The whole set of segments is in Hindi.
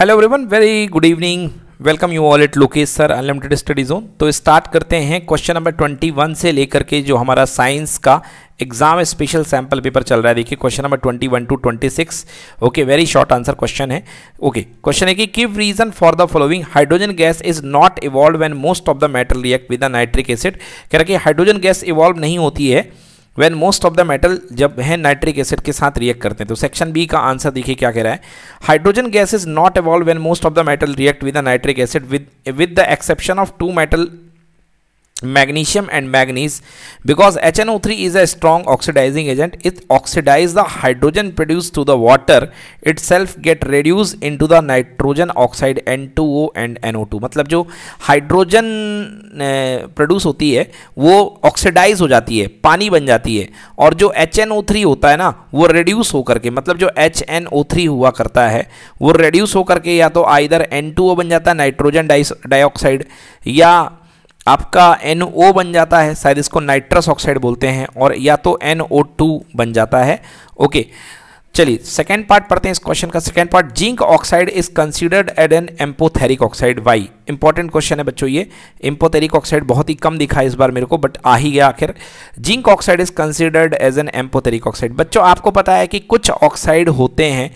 Hello everyone very good evening welcome you all it Lokesh sir unlimited study zone तो स्टार्ट करते हैं क्वेश्चन नंबर 21 से लेकर के जो हमारा साइंस का एग्जाम स्पेशल सैंपल पेपर चल रहा है देखिए question number 21 to 26 okay very short answer question है ओके क्वेश्चन है कि give reason for the following hydrogen gas is not evolve an most of the metal react with the nitric acid कह रहा कि हाइड्रोजन गैस इवॉल्व नहीं होती है when most of the metal जब है नाइट्रिक एसिड के साथ रिएक्ट करते हैं तो सेक्शन बी का आंसर देखिए क्या कह रहा है hydrogen gas is not evolve when most of the metal react with the nitric acid with with the exception of two metal magnesium and manganese because H N O three is a strong oxidising agent it oxidise the hydrogen produce to the water itself get reduce into the nitrogen oxide N two O and N O two मतलब जो हाइड्रोजन प्रोड्यूस uh, होती है वो ऑक्सीडाइज हो जाती है पानी बन जाती है और जो एच एन ओ थ्री होता है ना वो रेड्यूस होकर के मतलब जो एच एन ओ थ्री हुआ करता है वो रेड्यूस होकर के या तो आइधर एन टू ओ बन जाता है नाइट्रोजन डाइ डाइऑक्साइड या आपका NO बन जाता है शायद इसको नाइट्रस ऑक्साइड बोलते हैं और या तो NO2 बन जाता है ओके चलिए सेकेंड पार्ट पढ़ते हैं इस क्वेश्चन का second part zinc oxide is considered as an amphoteric oxide why important question है बच्चों ये एम्पोथेरिक ऑक्साइड बहुत ही कम दिखा इस बार मेरे को बट आ ही गया आखिर zinc oxide is considered as an amphoteric oxide बच्चों आपको पता है कि कुछ ऑक्साइड होते हैं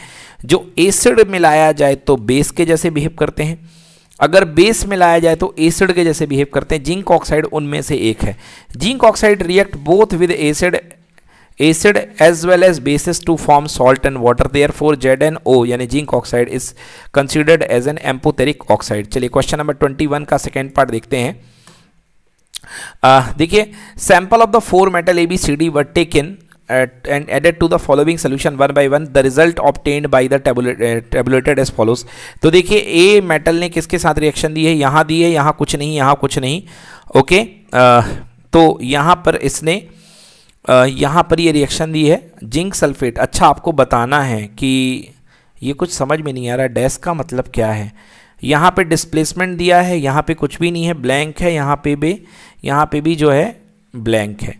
जो एसिड मिलाया जाए तो बेस के जैसे बिहेव करते हैं अगर बेस में लाया जाए तो एसिड के जैसे बिहेव करते हैं जिंक ऑक्साइड उनमें से एक है zinc oxide react both with acid acid as well as bases to form salt and water therefore Z N O यानी zinc oxide is considered as an amphoteric oxide चलिए क्वेश्चन नंबर ट्वेंटी वन का सेकेंड पार्ट देखते हैं देखिए sample of the four metal A B C D were taken at, and added to the following solution one by one the result obtained by the uh, tabulated as follows तो देखिए ए मेटल ने किसके साथ रिएक्शन दी है यहाँ दी है यहाँ कुछ नहीं यहाँ कुछ नहीं ओके okay? Uh, तो यहाँ पर इसने uh, यहाँ पर ये रिएक्शन दी है जिंक सल्फेट अच्छा आपको बताना है कि ये कुछ समझ में नहीं आ रहा डैश का मतलब क्या है यहाँ पे डिस्प्लेसमेंट दिया है यहाँ पे कुछ भी नहीं है ब्लैंक है यहाँ पे भी यहाँ पे भी जो है ब्लैंक है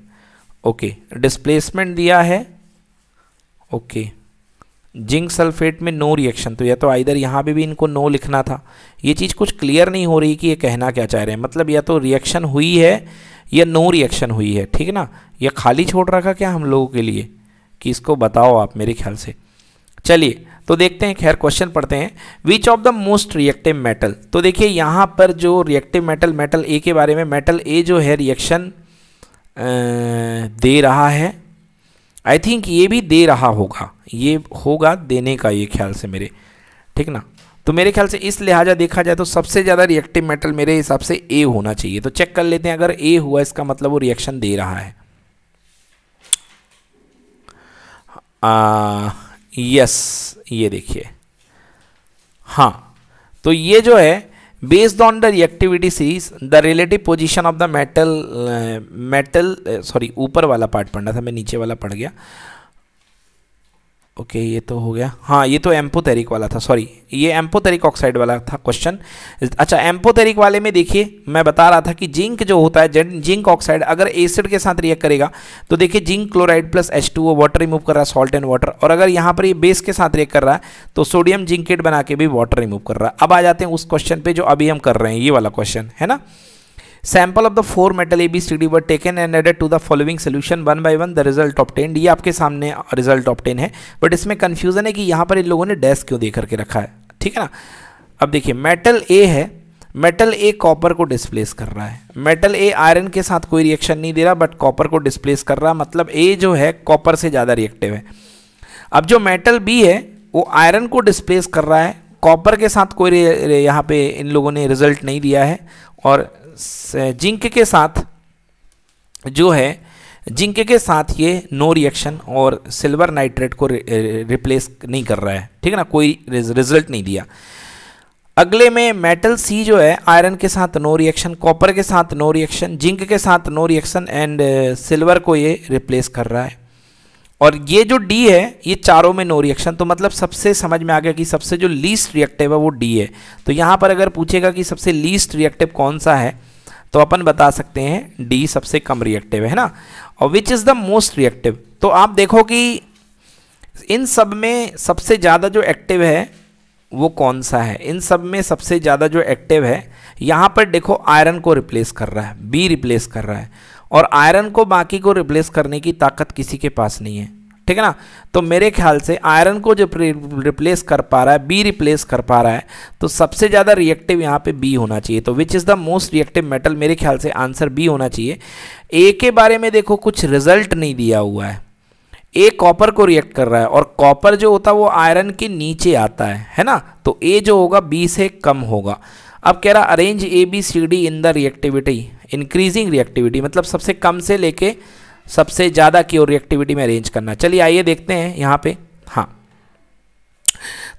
ओके डिस्प्लेसमेंट दिया है ओके जिंक सल्फेट में नो रिएक्शन तो या तो आइधर यहाँ भी, भी इनको नो लिखना था ये चीज़ कुछ क्लियर नहीं हो रही कि ये कहना क्या चाह रहे हैं मतलब या तो रिएक्शन हुई है या नो रिएक्शन हुई है ठीक ना ये खाली छोड़ रखा क्या हम लोगों के लिए कि इसको बताओ आप मेरे ख्याल से चलिए तो देखते हैं खैर क्वेश्चन पढ़ते हैं which of the most reactive metal तो देखिए यहाँ पर जो रिएक्टिव मेटल मेटल ए के बारे में मेटल ए जो है रिएक्शन दे रहा है आई थिंक ये भी दे रहा होगा ये होगा देने का ये ख्याल से मेरे ठीक ना तो मेरे ख्याल से इस लिहाजा देखा जाए तो सबसे ज़्यादा रिएक्टिव मेटल मेरे हिसाब से ए होना चाहिए तो चेक कर लेते हैं अगर ए हुआ इसका मतलब वो रिएक्शन दे रहा है आ, यस ये देखिए हाँ तो ये जो है based on the reactivity series the relative position of the metal uh, metal uh, sorry ऊपर वाला पार्ट पढ़ना था मैं नीचे वाला पढ़ गया ओके okay, ये तो हो गया हाँ ये तो एम्पोथेरिक वाला था सॉरी ये एम्पोथेरिक ऑक्साइड वाला था क्वेश्चन अच्छा एम्पोथेरिक वाले में देखिए मैं बता रहा था कि जिंक जो होता है जिंक ऑक्साइड अगर एसिड के साथ रिएक्ट करेगा तो देखिए zinc chloride plus H two वो वाटर रिमूव कर रहा है सॉल्ट एंड वाटर और अगर यहाँ पर ये बेस के साथ रिएक्ट कर रहा है तो सोडियम जिंकेट बना के भी वाटर रिमूव कर रहा है अब आ जाते हैं उस क्वेश्चन पर जो अभी हम कर रहे हैं ये वाला क्वेश्चन है ना sample of the four metal A B C D were taken and added to the following solution one by one the result of ten ये आपके सामने रिजल्ट ऑफ टेन है बट इसमें कन्फ्यूजन है कि यहाँ पर इन लोगों ने डेस्क क्यों दे करके रखा है ठीक है ना अब देखिए मेटल ए है मेटल ए कॉपर को डिस्प्लेस कर रहा है मेटल ए आयरन के साथ कोई रिएक्शन नहीं दे रहा बट कॉपर को डिस्प्लेस कर रहा मतलब ए जो है कॉपर से ज़्यादा रिएक्टिव है अब जो मेटल बी है वो आयरन को डिस्प्लेस कर रहा है कॉपर के साथ कोई यहाँ पे इन लोगों ने रिजल्ट नहीं दिया है और जिंक के साथ जो है जिंक के साथ ये नो रिएक्शन और सिल्वर नाइट्रेट को रि, रिप्लेस नहीं कर रहा है ठीक है ना कोई रिजल्ट नहीं दिया अगले में मेटल सी जो है आयरन के साथ नो रिएक्शन कॉपर के साथ नो रिएक्शन जिंक के साथ नो रिएक्शन एंड सिल्वर को ये रिप्लेस कर रहा है और ये जो डी है ये चारों में नो रिएक्शन तो मतलब सबसे समझ में आ गया कि सबसे जो लीस्ट रिएक्टिव है वो डी है तो यहाँ पर अगर पूछेगा कि सबसे लीस्ट रिएक्टिव कौन सा है तो अपन बता सकते हैं डी सबसे कम रिएक्टिव है ना और which is the most reactive तो आप देखो कि इन सब में सबसे ज़्यादा जो एक्टिव है वो कौन सा है इन सब में सबसे ज़्यादा जो एक्टिव है यहाँ पर देखो आयरन को रिप्लेस कर रहा है बी रिप्लेस कर रहा है और आयरन को बाकी को रिप्लेस करने की ताकत किसी के पास नहीं है ठीक है ना तो मेरे ख्याल से आयरन को जब रिप्लेस कर पा रहा है बी रिप्लेस कर पा रहा है तो सबसे ज़्यादा रिएक्टिव यहाँ पे बी होना चाहिए तो which is the most reactive metal मेरे ख्याल से आंसर बी होना चाहिए ए के बारे में देखो कुछ रिजल्ट नहीं दिया हुआ है ए कॉपर को रिएक्ट कर रहा है और कॉपर जो होता है वो आयरन के नीचे आता है है ना तो ए जो होगा बी से कम होगा अब कह रहा arrange A B C D in the reactivity increasing reactivity मतलब सबसे कम से लेके सबसे ज़्यादा की ओर रिएक्टिविटी में अरेंज करना चलिए आइए देखते हैं यहाँ पे हाँ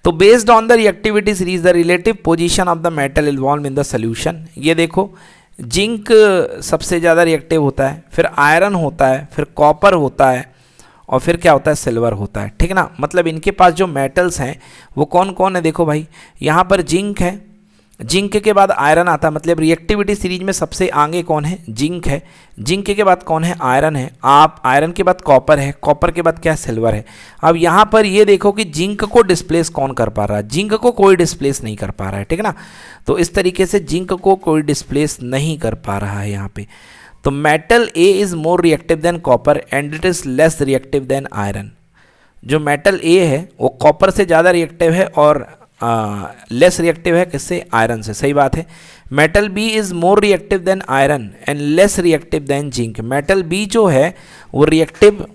तो based on the reactivity series the relative position of the metal involve in the solution ये देखो जिंक सबसे ज़्यादा रिएक्टिव होता है फिर आयरन होता है फिर कॉपर होता है और फिर क्या होता है सिल्वर होता है ठीक ना मतलब इनके पास जो मेटल्स हैं वो कौन कौन है देखो भाई यहाँ पर जिंक है जिंक के बाद आयरन आता मतलब रिएक्टिविटी सीरीज में सबसे आगे कौन है जिंक है जिंक के बाद कौन है आयरन है आप आयरन के बाद कॉपर है कॉपर के बाद क्या है सिल्वर है अब यहाँ पर ये देखो कि जिंक को डिस्प्लेस कौन कर पा रहा है जिंक को कोई डिस्प्लेस नहीं कर पा रहा है ठीक है ना तो इस तरीके से जिंक को कोई डिस्प्लेस नहीं कर पा रहा है यहाँ पर तो metal A is more reactive than copper and it is less reactive than iron जो मेटल ए है वो कॉपर से ज़्यादा रिएक्टिव है और लेस रिएक्टिव है किससे आयरन से सही बात है metal B is more reactive than iron and less reactive than zinc metal B जो है वो रिएक्टिव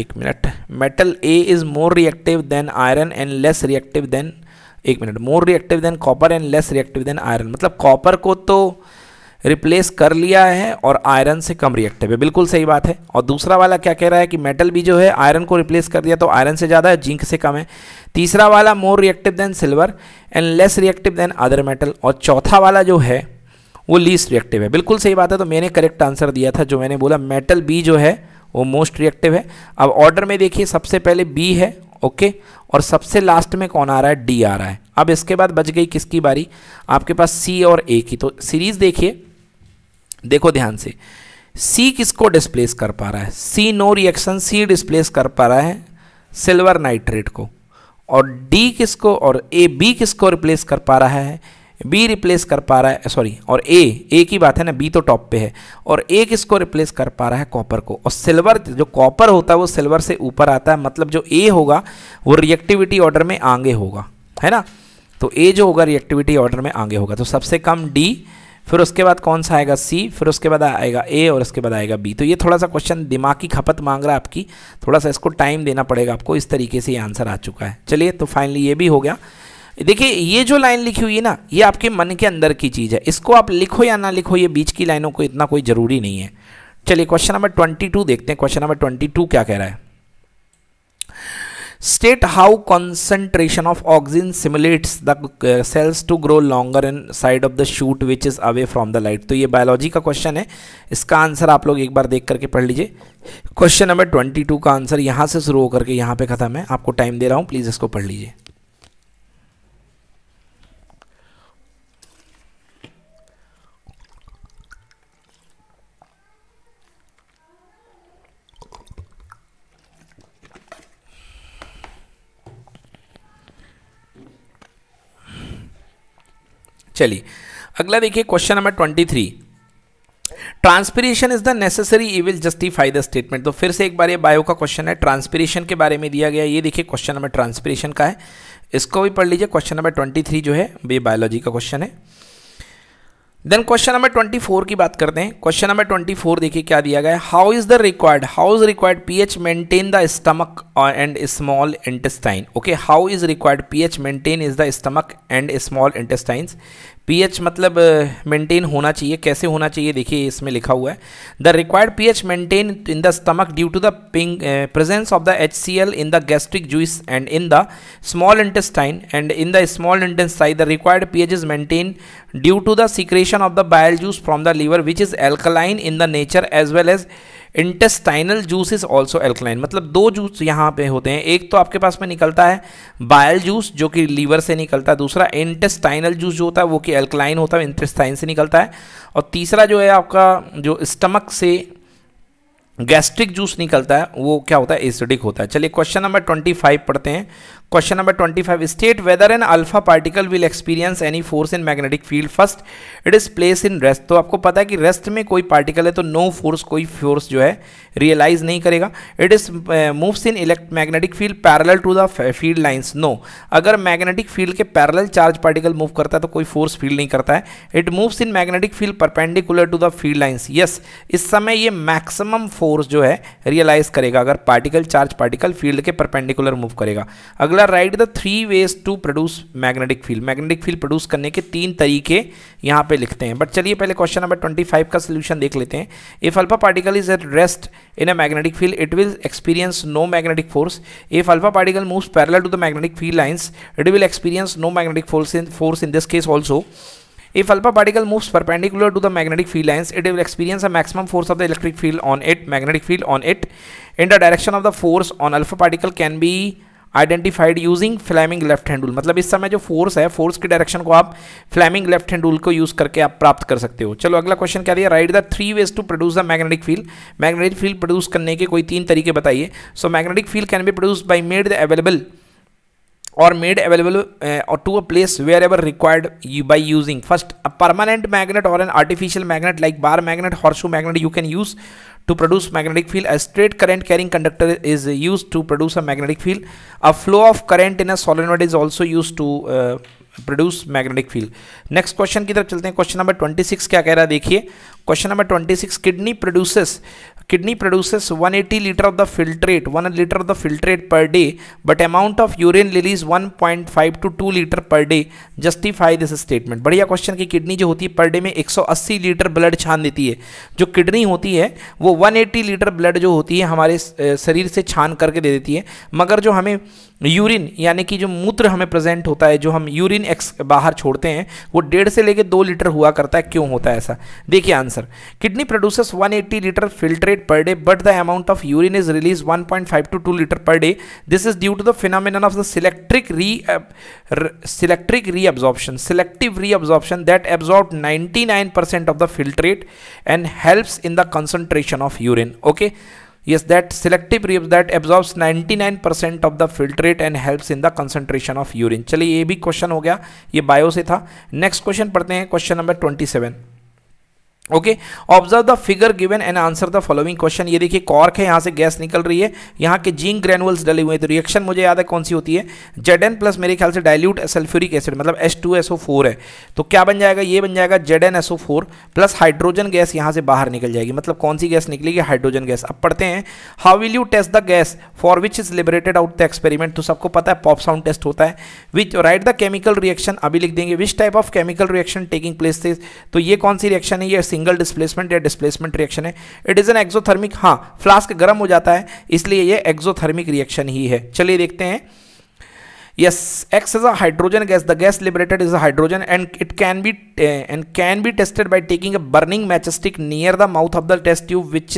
एक minute metal A is more reactive than iron and less reactive than एक minute more reactive than copper and less reactive than iron मतलब कॉपर को तो रिप्लेस कर लिया है और आयरन से कम रिएक्टिव है बिल्कुल सही बात है और दूसरा वाला क्या कह रहा है कि मेटल भी जो है आयरन को रिप्लेस कर दिया तो आयरन से ज़्यादा है जिंक से कम है तीसरा वाला more reactive than silver and less reactive than other metal और चौथा वाला जो है वो लीस्ट रिएक्टिव है बिल्कुल सही बात है तो मैंने करेक्ट आंसर दिया था जो मैंने बोला मेटल बी जो है वो मोस्ट रिएक्टिव है अब ऑर्डर में देखिए सबसे पहले बी है ओके और सबसे लास्ट में कौन आ रहा है डी आ रहा है अब इसके बाद बच गई किसकी बारी आपके पास सी और ए की तो सीरीज़ देखिए देखो ध्यान से सी किसको डिस्प्लेस कर पा रहा है C no reaction C displace कर पा रहा है सिल्वर नाइट्रेट को और डी किसको और ए बी किसको रिप्लेस कर पा रहा है बी रिप्लेस कर पा रहा है सॉरी और ए ए की बात है ना बी तो टॉप पे है और ए किसको रिप्लेस कर पा रहा है कॉपर को और सिल्वर जो कॉपर होता है वो सिल्वर से ऊपर आता है मतलब जो ए होगा वो रिएक्टिविटी ऑर्डर में आगे होगा है ना तो ए जो होगा रिएक्टिविटी ऑर्डर में आगे होगा तो सबसे कम डी फिर उसके बाद कौन सा आएगा सी फिर उसके बाद आएगा ए और उसके बाद आएगा बी तो ये थोड़ा सा क्वेश्चन दिमाग की खपत मांग रहा है आपकी थोड़ा सा इसको टाइम देना पड़ेगा आपको इस तरीके से ये आंसर आ चुका है चलिए तो फाइनली ये भी हो गया देखिए ये जो लाइन लिखी हुई है ना ये आपके मन के अंदर की चीज़ है इसको आप लिखो या ना लिखो ये बीच की लाइनों को इतना कोई ज़रूरी नहीं है चलिए क्वेश्चन नंबर ट्वेंटी देखते हैं क्वेश्चन नंबर ट्वेंटी क्या कह रहा है state how concentration of oxygen stimulates the cells to grow longer in side of the shoot which is away from the light तो ये बायोलॉजी का क्वेश्चन है इसका आंसर आप लोग एक बार देख करके पढ़ लीजिए क्वेश्चन नंबर 22 का आंसर यहाँ से शुरू होकर के यहाँ पे खत्म है आपको टाइम दे रहा हूँ प्लीज़ इसको पढ़ लीजिए चलिए अगला देखिए question number twenty three transpiration is the necessary evil justify the statement तो फिर से एक बार ये बायो का क्वेश्चन है ट्रांसपीरेशन के बारे में दिया गया ये देखिए क्वेश्चन नंबर ट्रांसपीरेशन का है इसको भी पढ़ लीजिए क्वेश्चन नंबर ट्वेंटी थ्री जो है ये बायोलॉजी का क्वेश्चन है then question number twenty four की बात करते हैं क्वेश्चन नंबर ट्वेंटी फोर देखिए क्या दिया गया है how is the required how is required pH maintain the stomach and small intestine okay how is required pH maintain is the stomach and small intestine pH मतलब मेंटेन होना चाहिए कैसे होना चाहिए देखिए इसमें लिखा हुआ है the required pH maintain in the stomach due to the presence of the H in the gastric juice and in the small intestine and in the small intestine the required pH is maintain due to the secretion of the bile juice from the liver which is alkaline in the nature as well as intestinal juice is also alkaline मतलब दो जूस यहाँ पे होते हैं एक तो आपके पास में निकलता है बायल जूस जो कि लीवर से निकलता है दूसरा इंटेस्टाइनल जूस जो होता है वो कि एल्कलाइन होता है इंटेस्टाइन से निकलता है और तीसरा जो है आपका जो स्टमक से गैस्ट्रिक जूस निकलता है वो क्या होता है एसिडिक होता है चलिए क्वेश्चन नंबर ट्वेंटी फाइव पढ़ते हैं number twenty 25. State whether an alpha particle will experience any force in magnetic field first it is place in rest तो आपको पता है कि रेस्ट में कोई पार्टिकल है तो नो no फोर्स कोई फोर्स जो है रियलाइज नहीं करेगा it is moves in elect magnetic field parallel to the field lines no अगर मैग्नेटिक फील्ड के पैरल चार्ज पार्टिकल मूव करता है तो कोई फोर्स फील नहीं करता है it moves in magnetic field perpendicular to the field lines yes इस समय ये मैक्सिमम फोर्स जो है रियलाइज करेगा अगर पार्टिकल चार्ज पार्टिकल फील्ड के परपेंडिकुलर मूव करेगा अगला अगला right the three ways to produce magnetic field magnetic field produce करने के तीन तरीके यहाँ पे लिखते हैं बट चलिए पहले क्वेश्चन नंबर ट्वेंटी फाइव का सोल्यूशन देख लेते हैं if alpha particle is at rest in a magnetic field it will experience no magnetic force if alpha particle moves parallel to the magnetic field lines it will experience no magnetic force in force in this case also If alpha particle moves perpendicular to the magnetic field lines, it will experience a maximum force of the electric field on it, magnetic field on it. In the direction of the force on alpha particle can be identified using Fleming left hand rule मतलब इस समय जो फोर्स है फोर्स के डायरेक्शन को आप फ्लैमिंग लेफ्ट हैंड रूल को यूज करके आप प्राप्त कर सकते हो चलो अगला क्वेश्चन क्या दिया right the three ways to produce the magnetic field magnetic field produce करने के कोई तीन तरीके बताइए so magnetic field can be produce by made the available और made available to a place wherever required you by using first a permanent magnet और an artificial magnet like bar magnet horseshoe magnet you can use to produce magnetic feel a straight current carrying conductor is use to produce a magnetic field a flow of current in a solenoid is also use to produce magnetic field next question की तरफ चलते हैं क्वेश्चन नंबर ट्वेंटी सिक्स क्या कह रहा है देखिए question number twenty six kidney produces kidney produces 180 liter of the filtrate 1 liter of the filtrate per day but amount of urine release 1.5 to 2 liter per day justify this statement बढ़िया क्वेश्चन की किडनी जो होती है पर डे में 180 लीटर ब्लड छान देती है जो किडनी होती है वो 180 लीटर ब्लड जो होती है हमारे शरीर से छान करके दे देती है मगर जो हमें यूरिन यानी कि जो मूत्र हमें प्रेजेंट होता है जो हम यूरिन एक्स बाहर छोड़ते हैं वो डेढ़ से लेकर दो लीटर हुआ करता है क्यों होता है ऐसा देखिए answer kidney producers 180 litre filtrate per day but the amount of urine is release 1.5 to 2 litre per day this is due to the phenomenon of the selective re selective reabsorption selective reabsorption that absorb 99% of the filtrate and helps in the concentration of urine okay yes that selective reabs that absorbs 99% of the filtrate and helps in the concentration of urine चलिए ये भी क्वेश्चन हो गया ये बायो से था नेक्स्ट क्वेश्चन पढ़ते हैं question number 27 okay observe the figure given and answer the following question ये देखिए कॉर्क है यहाँ से गैस निकल रही है यहाँ के जिंक ग्रेनुअल्स डले हुए हैं तो रिएक्शन मुझे याद है कौन सी होती है जेड एन प्लस मेरे ख्याल से डाइल्यूट सल्फ्यूरिक एसिड मतलब S two S O four है तो क्या बन जाएगा ये बन जाएगा Z N S O four plus hydrogen gas यहाँ से बाहर निकल जाएगी मतलब कौन सी गैस निकलेगी हाइड्रोजन गैस अब पढ़ते हैं how will you test the gas for which is liberated out the experiment तो सबको पता है पॉप साउंड टेस्ट होता है which write the chemical reaction अभी लिख देंगे which type of chemical reaction taking place तो ये कौन सी रिएक्शन है ये सिंगल डिस्प्लेसमेंट या डिस्प्लेसमेंट रिएक्शन है इट इज़ एन एक्सोथर्मिक हाँ फ्लास्क गर्म हो जाता है इसलिए ये एक्जोथर्मिक रिएक्शन ही है चलिए देखते हैं yes X is a hydrogen gas the gas liberated is a hydrogen and it can be and can be tested by taking a burning matchstick near the mouth of the test tube which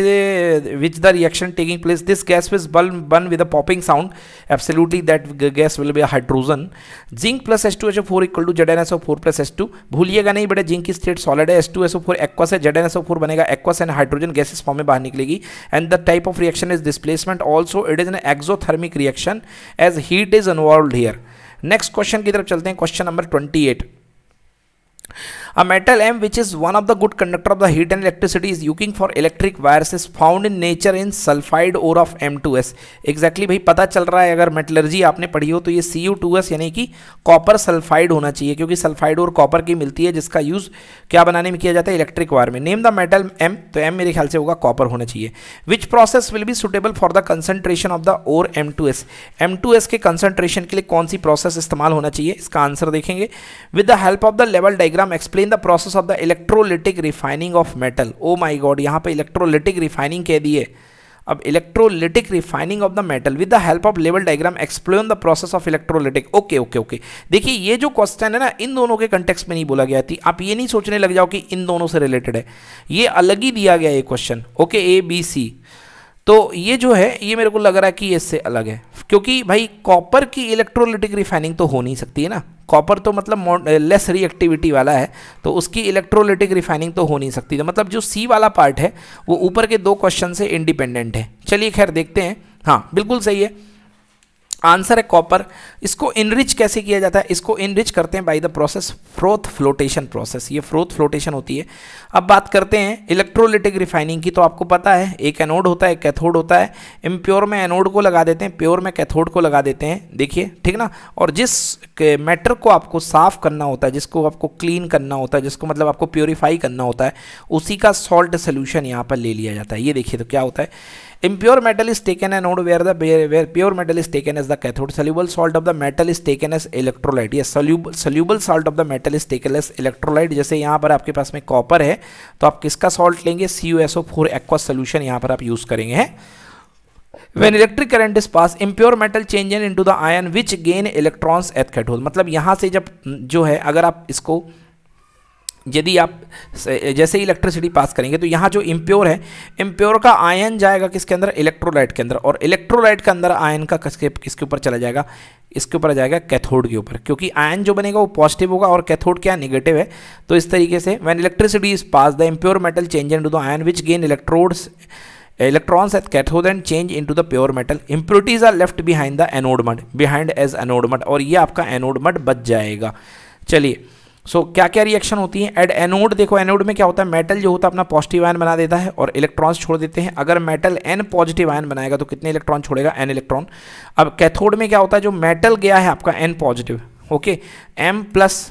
which the reaction taking place this gas with will burn with a popping sound absolutely that gas will be a hydrogen zinc plus S two H O four equal to Z N S O four plus S two भूलिएगा नहीं बड़े जिंक की स्टेट सॉलिड है S two S O four aqueous है Z N S O four बनेगा aqueous and hydrogen gases form में बाहर निकलेगी and the type of reaction is displacement also it is an exothermic reaction as heat is involve here next question की तरफ चलते हैं question number twenty eight A metal M which is one of the good conductor of the heat and electricity is electric for electric wires is found in nature in sulfide ore of M2S. Exactly भाई पता चल रहा है अगर मेटलर्जी आपने पढ़ी हो तो ये सी यू टू एस यानी कि कॉपर सल्फाइड होना चाहिए क्योंकि सल्फाइड और कॉपर की मिलती है जिसका यूज़ क्या बनाने में किया जाता है इलेक्ट्रिक वायर में नेम द मेटल एम तो एम मेरे ख्याल से होगा कॉपर होना चाहिए which process will be suitable for the concentration of the ore M two S M two S के कंसनट्रेशन के लिए कौन सी प्रोसेस इस्तेमाल होना चाहिए इसका आंसर देखेंगे with the help of the level diagram explain explain the process of the electrolytic refining of metal oh my god यहाँ पे इलेक्ट्रोलिटिक रिफाइनिंग कह दिए अब electrolytic refining of the metal with the help of level diagram explain the process of electrolytic okay okay okay देखिए ये जो क्वेश्चन है ना इन दोनों के कंटेक्स में नहीं बोला गया थी आप ये नहीं सोचने लग जाओ कि इन दोनों से रिलेटेड है ये अलग ही दिया गया ये question okay A B C तो ये जो है ये मेरे को लग रहा है कि इससे अलग है क्योंकि भाई कॉपर की इलेक्ट्रोलिटिक रिफाइनिंग तो हो नहीं सकती है ना कॉपर तो मतलब लेस रिएक्टिविटी eh, वाला है तो उसकी इलेक्ट्रोलिटिक रिफाइनिंग तो हो नहीं सकती तो मतलब जो सी वाला पार्ट है वो ऊपर के दो क्वेश्चन से इंडिपेंडेंट है चलिए खैर देखते हैं हाँ बिल्कुल सही है आंसर है कॉपर इसको इनरिच कैसे किया जाता है इसको इनरिच करते हैं by the process froth flotation process ये फ्रोथ फ्लोटेशन होती है अब बात करते हैं इलेक्ट्रोलिटिक रिफाइनिंग की तो आपको पता है एक एनोड होता है एक कैथोड होता है इम्प्योर में एनोड को लगा देते हैं प्योर में कैथोड को लगा देते हैं देखिए ठीक ना और जिस मैटर को आपको साफ करना होता है जिसको आपको क्लीन करना होता है जिसको मतलब आपको प्योरीफाई करना होता है उसी का सॉल्ट सोल्यूशन यहाँ पर ले लिया जाता है ये देखिए तो क्या होता है impure metal is taken anode where the where pure metal is taken as the cathode soluble salt of the metal is taken as electrolyte या soluble soluble salt of the metal is taken as electrolyte जैसे यहाँ पर आपके पास में copper है तो आप किसका salt लेंगे CuSO4 aqua solution यहाँ पर आप use करेंगे हैं When electric current is passed, impure metal changes into the ion which gain electrons at cathode. मतलब यहाँ से जब जो है अगर आप इसको यदि आप जैसे ही इलेक्ट्रिसिटी पास करेंगे तो यहाँ जो इम्प्योर है इम्प्योर का आयन जाएगा किसके अंदर इलेक्ट्रोलाइट के अंदर और इलेक्ट्रोलाइट के अंदर आयन का किसके किसके ऊपर चला जाएगा इसके ऊपर जाएगा कैथोड के ऊपर क्योंकि आयन जो बनेगा वो पॉजिटिव होगा और कैथोड क्या निगेटिव है तो इस तरीके से when electricity is pass the impure metal change into the ion which gain electrodes electrons at cathode and change into the pure metal impurities are left behind the mud behind as anode और ये आपका anode बच जाएगा चलिए सो so, क्या क्या रिएक्शन होती है एड एनोड देखो एनोड में क्या होता है मेटल जो होता है अपना पॉजिटिव आयन बना देता है और इलेक्ट्रॉन्स छोड़ देते हैं अगर मेटल एन पॉजिटिव आयन बनाएगा तो कितने इलेक्ट्रॉन छोड़ेगा एन इलेक्ट्रॉन अब कैथोड में क्या होता है जो मेटल गया है आपका N positive okay M plus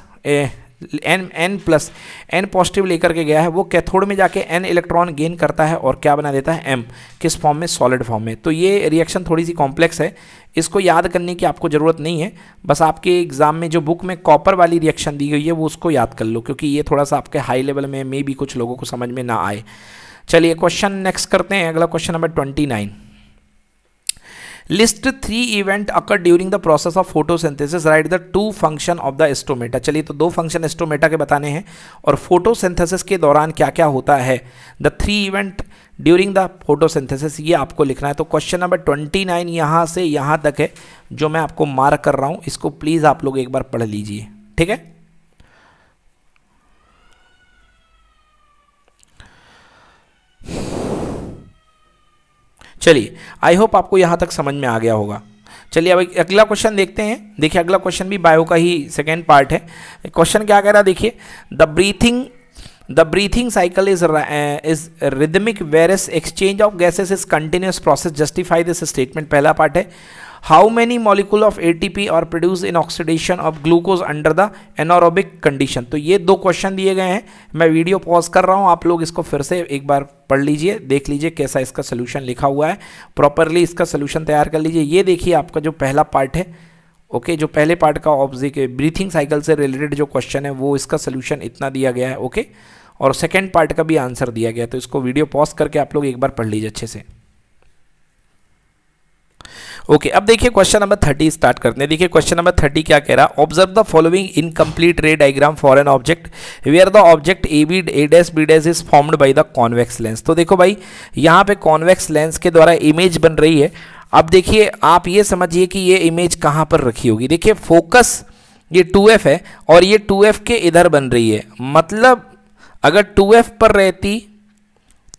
N N plus N positive लेकर के गया है वो कैथोड में जाके एन इलेक्ट्रॉन गेन करता है और क्या बना देता है एम किस फॉर्म में सॉलिड फॉर्म में तो ये रिएक्शन थोड़ी सी कॉम्प्लेक्स है इसको याद करने की आपको ज़रूरत नहीं है बस आपके एग्ज़ाम में जो बुक में कॉपर वाली रिएक्शन दी गई है वो उसको याद कर लो क्योंकि ये थोड़ा सा आपके हाई लेवल में मे भी कुछ लोगों को समझ में ना आए चलिए क्वेश्चन नेक्स्ट करते हैं अगला question number twenty nine list three event occur during the process of photosynthesis write the two function of the stomata चलिए तो दो फंक्शन एस्टोमेटा के बताने हैं और फोटोसिंथेसिस के दौरान क्या क्या होता है the three event during the photosynthesis ये आपको लिखना है तो क्वेश्चन नंबर ट्वेंटी नाइन यहाँ से यहाँ तक है जो मैं आपको मार्क कर रहा हूँ इसको प्लीज़ आप लोग एक बार पढ़ लीजिए ठीक है चलिए आई होप आपको यहाँ तक समझ में आ गया होगा चलिए अब अगला क्वेश्चन देखते हैं देखिए अगला क्वेश्चन भी बायो का ही सेकेंड पार्ट है क्वेश्चन क्या कह रहा है देखिए the breathing The breathing cycle is, uh, is rhythmic whereas exchange of gases is continuous process. Justify this statement. पहला part है How many molecule of ATP are produced in oxidation of glucose under the anaerobic condition? तो ये दो question दिए गए हैं मैं वीडियो पॉज कर रहा हूँ आप लोग इसको फिर से एक बार पढ़ लीजिए देख लीजिए कैसा इसका सोल्यूशन लिखा हुआ है प्रॉपरली इसका सोल्यूशन तैयार कर लीजिए ये देखिए आपका जो पहला पार्ट है ओके okay, जो पहले पार्ट का ऑब्जिक ब्रीथिंग साइकिल से रिलेटेड जो क्वेश्चन है वो इसका सोल्यूशन इतना दिया गया है ओके okay? और सेकेंड पार्ट का भी आंसर दिया गया तो इसको वीडियो पॉज करके आप लोग एक बार पढ़ लीजिए अच्छे से ओके okay, अब देखिए क्वेश्चन नंबर थर्टी स्टार्ट करते हैं देखिए क्वेश्चन नंबर थर्टी क्या कह रहा है observe the following incomplete ray diagram for an object where the object A B A dash B dash is formed by the convex lens तो देखो भाई यहाँ पे कॉन्वेक्स लेंस के द्वारा इमेज बन रही है अब देखिए आप ये समझिए कि ये इमेज कहाँ पर रखी होगी देखिए फोकस ये टू है और ये टू के इधर बन रही है मतलब अगर टू एफ पर रहती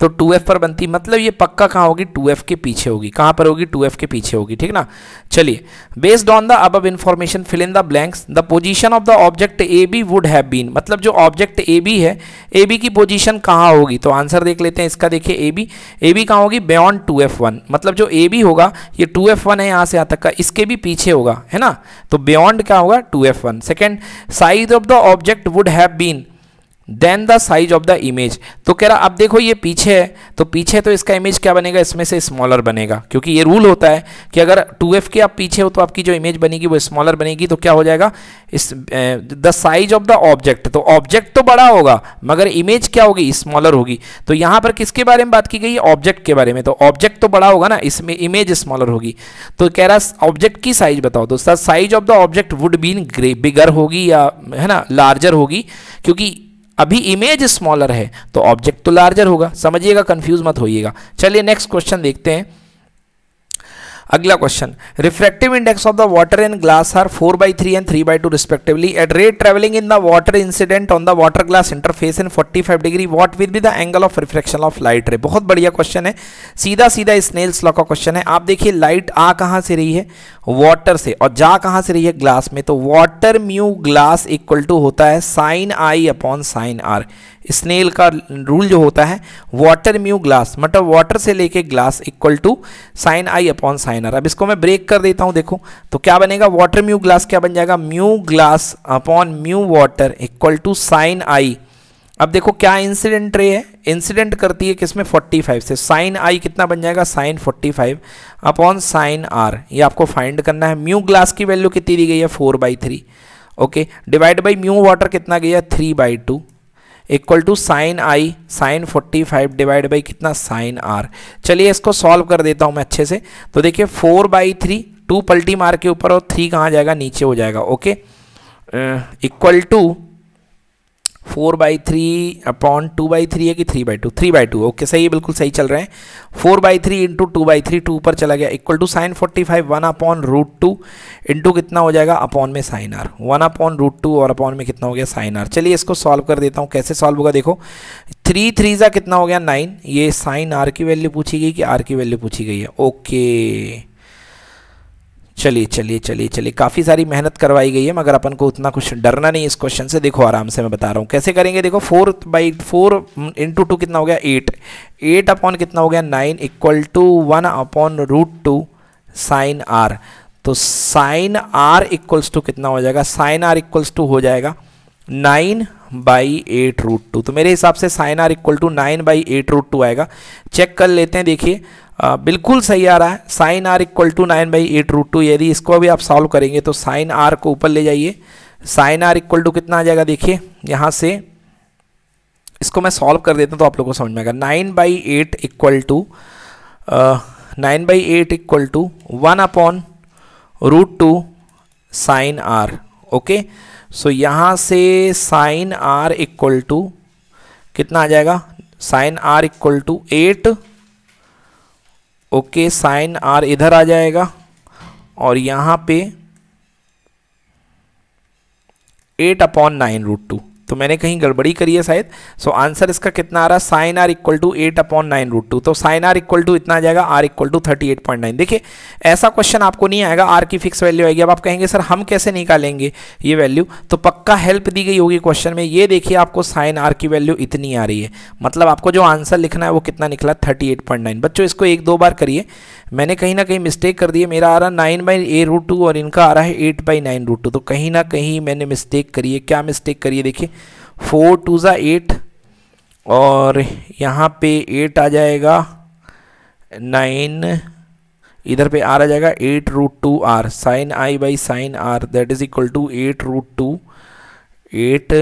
तो टू एफ पर बनती मतलब ये पक्का कहाँ होगी टू एफ के पीछे होगी कहाँ पर होगी टू एफ के पीछे होगी ठीक ना चलिए बेस्ड ऑन द अब information fill in the blanks the position of the object A B would have been मतलब जो ऑब्जेक्ट ए बी है ए बी की पोजीशन कहाँ होगी तो आंसर देख लेते हैं इसका देखिए ए बी ए बी कहाँ होगी बियॉन्ड टू एफ वन मतलब जो ए बी होगा ये टू एफ वन है यहाँ से यहाँ तक का इसके भी पीछे होगा है ना तो बियॉन्ड क्या होगा two F one second size of the object would have been then the size of the image तो कह रहा अब देखो ये पीछे है तो पीछे तो इसका इमेज क्या बनेगा इसमें से स्मॉलर बनेगा क्योंकि ये रूल होता है कि अगर 2f के आप पीछे हो तो आपकी जो इमेज बनेगी वो स्मॉलर बनेगी तो क्या हो जाएगा इस the size of the object तो ऑब्जेक्ट तो बड़ा होगा मगर इमेज क्या होगी स्मॉलर होगी तो यहाँ पर किसके बारे में बात की गई ऑब्जेक्ट के बारे में तो ऑब्जेक्ट तो बड़ा होगा ना इसमें इमेज स्मॉलर होगी तो कह रहा ऑब्जेक्ट की साइज बताओ तो size of the object would been bigger होगी या है ना लार्जर होगी क्योंकि अभी इमेज स्मॉलर है तो ऑब्जेक्ट तो लार्जर होगा समझिएगा कंफ्यूज मत होइएगा चलिए नेक्स्ट क्वेश्चन देखते हैं अगला question refractive index of the water and glass are four by three and three by two respectively at rate travelling in the water incident on the water glass interface in forty five degree what with be the angle of refraction of light ray बहुत बढ़िया क्वेश्चन है सीधा सीधा स्नेल्स लॉ का क्वेश्चन है आप देखिए लाइट आ कहाँ से रही है वाटर से और जा कहाँ से रही है ग्लास में तो water mu glass equal to होता है साइन आई अपॉन साइन आर स्नेल का रूल जो होता है वाटर म्यू ग्लास मतलब वाटर से लेके glass equal to sine I upon sine R अब इसको मैं ब्रेक कर देता हूँ देखो तो क्या बनेगा वाटर म्यू ग्लास क्या बन जाएगा mu glass upon mu water equal to sine I अब देखो क्या इंसिडेंट रे है इंसिडेंट करती है किसमें 45 से साइन आई कितना बन जाएगा साइन 45 अपॉन साइन आर ये आपको फाइंड करना है म्यू ग्लास की वैल्यू कितनी दी गई है four by three okay divide by mu water कितना गया three by two equal to sine I sine 45 divide by कितना साइन आर चलिए इसको सॉल्व कर देता हूँ मैं अच्छे से तो देखिए फोर बाई थ्री टू पल्टी मार के ऊपर और थ्री कहाँ जाएगा नीचे हो जाएगा okay equal to four by three upon two by three है कि three by two three by two okay सही है बिल्कुल सही चल रहे हैं four by three into two by three two ऊपर चला गया equal to sine forty five one upon root two into कितना हो जाएगा अपॉन में sine R one upon root two और अपॉन में कितना हो गया साइन आर चलिए इसको सॉल्व कर देता हूँ कैसे सॉल्व होगा देखो थ्री थ्री ज़ा कितना हो गया नाइन ये साइन आर की वैल्यू पूछी गई कि आर की वैल्यू पूछी गई है ओके okay. चलिए चलिए चलिए चलिए काफ़ी सारी मेहनत करवाई गई है मगर अपन को उतना कुछ डरना नहीं इस क्वेश्चन से देखो आराम से मैं बता रहा हूँ कैसे करेंगे देखो four by four into two कितना हो गया एट एट अपॉन कितना हो गया nine equal to one upon root two sine are तो साइन आर इक्वल्स टू कितना हो जाएगा साइन आर इक्वल्स टू हो जाएगा nine by eight root two तो मेरे हिसाब से sine R equal to nine by eight root two आएगा चेक कर लेते हैं देखिए आ, बिल्कुल सही आ रहा है sine R equal to nine by eight root two यदि इसको भी आप सॉल्व करेंगे तो साइन आर को ऊपर ले जाइए साइन आर इक्वल टू कितना आ जाएगा देखिए यहाँ से इसको मैं सॉल्व कर देता हूँ तो आप लोगों को समझ में आएगा nine by eight equal to nine by eight equal to one upon root two sine R okay so यहाँ से साइन आर इक्वल टू कितना आ जाएगा sine R equal to eight okay sine R इधर आ जाएगा और यहाँ पे eight upon nine root two तो मैंने कहीं गड़बड़ी करी है शायद सो आंसर इसका कितना आ रहा है sine R equal to eight upon nine root two तो साइन आर इक्वल टू इतना आ जाएगा R equal to thirty eight point nine देखिए ऐसा क्वेश्चन आपको नहीं आएगा आर की फिक्स वैल्यू आएगी अब आप कहेंगे सर हम कैसे निकालेंगे ये वैल्यू तो पक्का हेल्प दी गई होगी क्वेश्चन में ये देखिए आपको साइन आर की वैल्यू इतनी आ रही है मतलब आपको जो आंसर लिखना है वो कितना निकला थर्टी बच्चों इसको एक दो बार करिए मैंने कहीं ना कहीं मिस्टेक कर दी है मेरा आ रहा है nine by A root two और इनका आ रहा है eight by nine root two तो कहीं ना कहीं मैंने मिस्टेक करी है क्या मिस्टेक करी है देखिए फोर टू ज़ा एट और यहाँ पे एट आ जाएगा नाइन इधर पे आर आ जाएगा eight root two R sine I by sine R that is equal to eight root two eight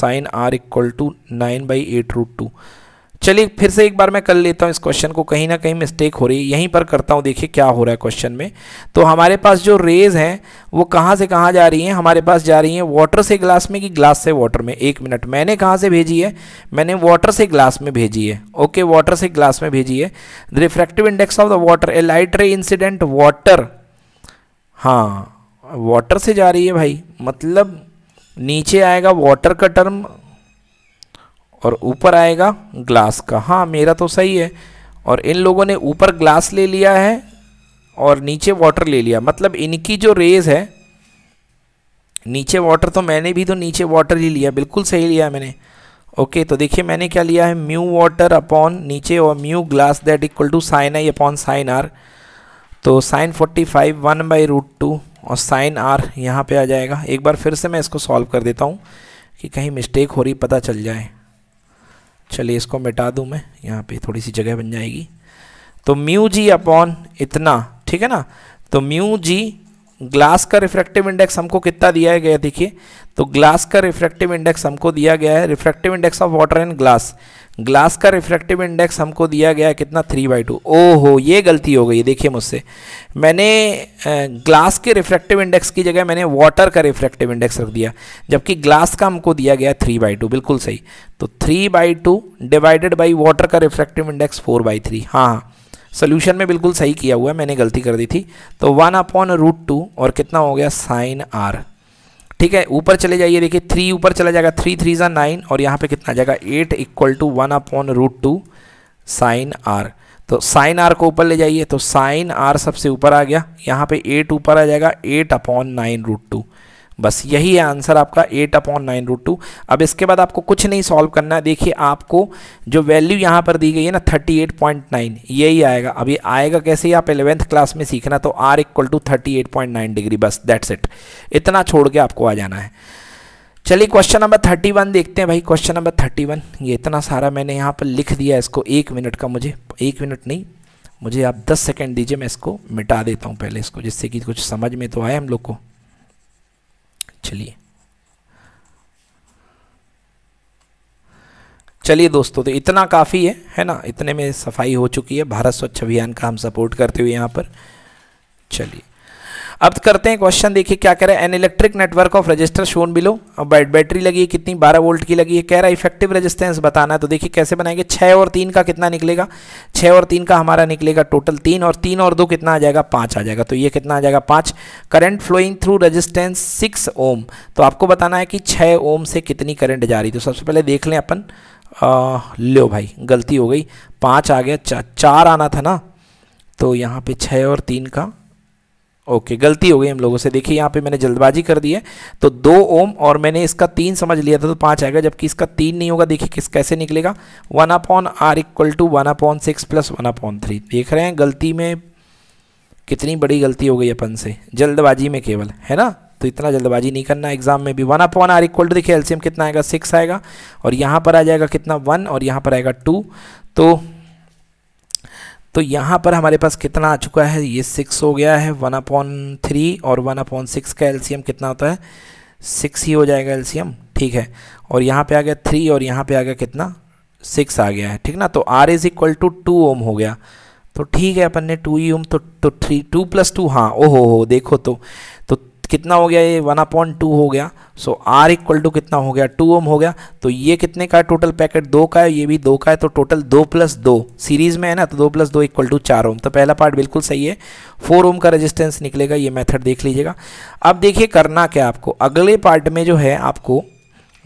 sine R equal to nine by eight root two चलिए फिर से एक बार मैं कर लेता हूँ इस क्वेश्चन को कहीं ना कहीं मिस्टेक हो रही है यहीं पर करता हूँ देखिए क्या हो रहा है क्वेश्चन में तो हमारे पास जो रेज हैं वो कहाँ से कहाँ जा रही हैं हमारे पास जा रही हैं वाटर से ग्लास में कि ग्लास से वाटर में एक मिनट मैंने कहाँ से भेजी है मैंने वाटर से ग्लास में भेजी है ओके वाटर से ग्लास में भेजी है refractive index of the water a light ray incident water हाँ वाटर से जा रही है भाई मतलब नीचे आएगा वाटर का टर्म और ऊपर आएगा ग्लास का हाँ मेरा तो सही है और इन लोगों ने ऊपर ग्लास ले लिया है और नीचे वाटर ले लिया मतलब इनकी जो रेज है नीचे वाटर तो मैंने भी तो नीचे वाटर ही लिया बिल्कुल सही लिया मैंने ओके तो देखिए मैंने क्या लिया है म्यू वाटर अपॉन नीचे और mu glass that equal to sine I upon sine are तो sine forty five one by root two और साइन आर यहाँ पे आ जाएगा एक बार फिर से मैं इसको सॉल्व कर देता हूँ कि कहीं मिस्टेक हो रही पता चल जाए चलिए इसको मिटा दूँ मैं यहाँ पे थोड़ी सी जगह बन जाएगी तो म्यू जी अपॉन इतना ठीक है ना तो म्यू जी ग्लास का रिफ्रैक्टिव इंडेक्स हमको कितना दिया गया देखिए तो ग्लास का रिफ्रैक्टिव इंडेक्स हमको दिया गया है refractive index of water and glass glass का रिफ्रैक्टिव इंडेक्स हमको दिया गया है कितना थ्री बाई टू ओ हो ये गलती हो गई देखिए मुझसे मैंने ग्लास के रिफ्रैक्टिव इंडेक्स की जगह मैंने वाटर का रिफ्रैक्टिव इंडेक्स रख दिया जबकि ग्लास का हमको दिया गया थ्री बाई टू बिल्कुल सही तो three by two divided by water का refractive index four by three हाँ हाँ सोल्यूशन में बिल्कुल सही किया हुआ है मैंने गलती कर दी थी तो वन अपॉन रूट टू और कितना हो गया साइन आर ठीक है ऊपर चले जाइए देखिए थ्री ऊपर चला जाएगा थ्री थ्री ज़ा नाइन और यहाँ पे कितना आ जाएगा eight equal to one upon root two sine are तो साइन आर को ऊपर ले जाइए तो साइन आर सबसे ऊपर आ गया यहाँ पे एट ऊपर आ जाएगा eight upon nine root two बस यही है आंसर आपका eight upon nine root two अब इसके बाद आपको कुछ नहीं सॉल्व करना है देखिए आपको जो वैल्यू यहाँ पर दी गई है ना थर्टी एट पॉइंट नाइन यही आएगा अब ये आएगा कैसे आप एलेवेंथ क्लास में सीखना तो r equal to thirty eight point nine degree बस दैट्स इट इतना छोड़ के आपको आ जाना है चलिए क्वेश्चन नंबर थर्टी वन देखते हैं भाई क्वेश्चन नंबर थर्टी वन ये इतना सारा मैंने यहाँ पर लिख दिया इसको एक मिनट का मुझे एक मिनट नहीं मुझे आप दस सेकेंड दीजिए मैं इसको मिटा देता हूँ पहले इसको जिससे कि कुछ समझ में तो आए हम लोग को चलिए चलिए दोस्तों तो इतना काफ़ी है है ना इतने में सफाई हो चुकी है भारत स्वच्छ अभियान का हम सपोर्ट करते हुए यहाँ पर चलिए अब करते हैं क्वेश्चन देखिए क्या कह रहा है an electric network of resistor shown below अब बैटरी लगी है कितनी बारह वोल्ट की लगी है कह रहा है इफेक्टिव रजिस्टेंस बताना है तो देखिए कैसे बनाएंगे छः और तीन का कितना निकलेगा छः और तीन का हमारा निकलेगा टोटल तीन और तीन और दो कितना आ जाएगा पाँच आ जाएगा तो ये कितना आ जाएगा पाँच current flowing through resistance six ohm तो आपको बताना है कि छः ओम से कितनी करंट जा रही तो सबसे पहले देख लें अपन लो भाई गलती हो गई पाँच आ गया चा, चार आना था ना तो यहाँ पे छः और तीन का ओके गलती हो गई हम लोगों से देखिए यहाँ पे मैंने जल्दबाजी कर दी है तो दो ओम और मैंने इसका तीन समझ लिया था तो पाँच आएगा जबकि इसका तीन नहीं होगा देखिए किस कैसे निकलेगा one upon r equal to one upon six plus one upon three देख रहे हैं गलती में कितनी बड़ी गलती हो गई अपन से जल्दबाजी में केवल है ना तो इतना जल्दबाजी नहीं करना एग्जाम में भी one upon r equal to देखिए एलसीएम कितना आएगा सिक्स आएगा और यहाँ पर आ जाएगा कितना वन और यहाँ पर आएगा टू तो तो यहाँ पर हमारे पास कितना आ चुका है ये सिक्स हो गया है वन अपॉन थ्री और वन अपॉन सिक्स का एलसीएम कितना होता है सिक्स ही हो जाएगा एल्सीयम ठीक है और यहाँ पे आ गया थ्री और यहाँ पे आ गया कितना सिक्स आ गया है ठीक ना तो r is equal to two ohm हो गया तो ठीक है अपन ने टू ही ओम तो two three two plus two हाँ ओ हो हो देखो तो तो कितना हो गया ये वन अपॉइंट टू हो गया सो आर इक्वल टू कितना हो गया टू ओम हो गया तो ये कितने का है टोटल पैकेट दो का है ये भी दो का है तो टोटल दो प्लस दो सीरीज में है ना तो दो प्लस दो इक्वल टू चार ओम तो पहला पार्ट बिल्कुल सही है फोर ओम का रेजिस्टेंस निकलेगा ये मेथड देख लीजिएगा अब देखिए करना क्या आपको अगले पार्ट में जो है आपको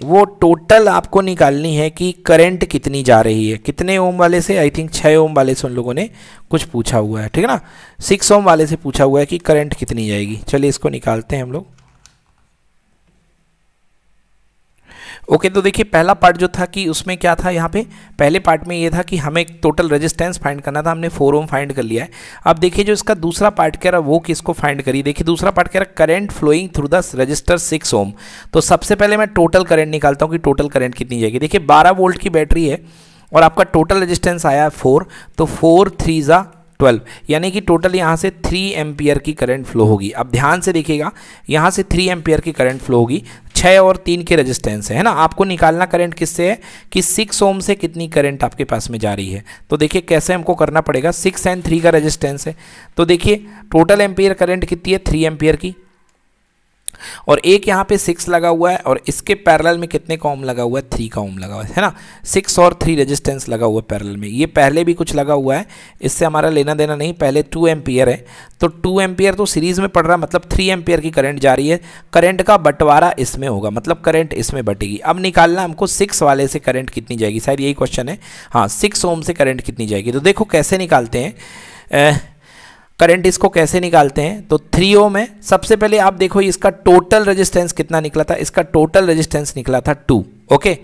वो टोटल आपको निकालनी है कि करंट कितनी जा रही है कितने ओम वाले से आई थिंक छः ओम वाले से उन लोगों ने कुछ पूछा हुआ है ठीक है ना सिक्स ओम वाले से पूछा हुआ है कि करंट कितनी जाएगी चलिए इसको निकालते हैं हम लोग ओके तो देखिए पहला पार्ट जो था कि उसमें क्या था यहाँ पे पहले पार्ट में ये था कि हमें टोटल रेजिस्टेंस फाइंड करना था हमने फोर ओम फाइंड कर लिया है अब देखिए जो इसका दूसरा पार्ट कह रहा वो किसको फाइंड करी देखिए दूसरा पार्ट कह रहा current flowing through the resistor six ohm तो सबसे पहले मैं टोटल करेंट निकालता हूँ कि टोटल करेंट कितनी जाएगी देखिए बारह वोल्ट की बैटरी है और आपका टोटल रजिस्टेंस आया है फोर तो फोर थ्री ज़ा ट्वेल्व यानी कि टोटल यहाँ से थ्री एम्पियर की करंट फ्लो होगी अब ध्यान से देखिएगा यहाँ से थ्री एम्पियर की करंट फ्लो होगी छः और तीन के रेजिस्टेंस है, ना आपको निकालना करंट किससे है कि सिक्स ओम से कितनी करंट आपके पास में जा रही है तो देखिए कैसे हमको करना पड़ेगा सिक्स एंड थ्री का रेजिस्टेंस है तो देखिए टोटल एम्पियर करंट कितनी है थ्री एम्पियर की और एक यहाँ पे सिक्स लगा हुआ है और इसके पैरेलल में कितने का ओम लगा हुआ है थ्री का ओम लगा हुआ है है ना सिक्स और थ्री रेजिस्टेंस लगा हुआ है पैरेलल में ये पहले भी कुछ लगा हुआ है इससे हमारा लेना देना नहीं पहले टू एम्पियर है तो टू एम्पियर तो सीरीज़ में पड़ रहा है मतलब थ्री एम्पियर की करंट जा रही है करंट का बंटवारा इसमें होगा मतलब करंट इसमें बटेगी अब निकालना हमको सिक्स वाले से करंट कितनी जाएगी शायद यही क्वेश्चन है हाँ सिक्स ओम से करंट कितनी जाएगी तो देखो कैसे निकालते हैं करंट इसको कैसे निकालते हैं तो थ्री ओम है सबसे पहले आप देखो इसका टोटल रेजिस्टेंस कितना निकला था इसका टोटल रेजिस्टेंस निकला था टू ओके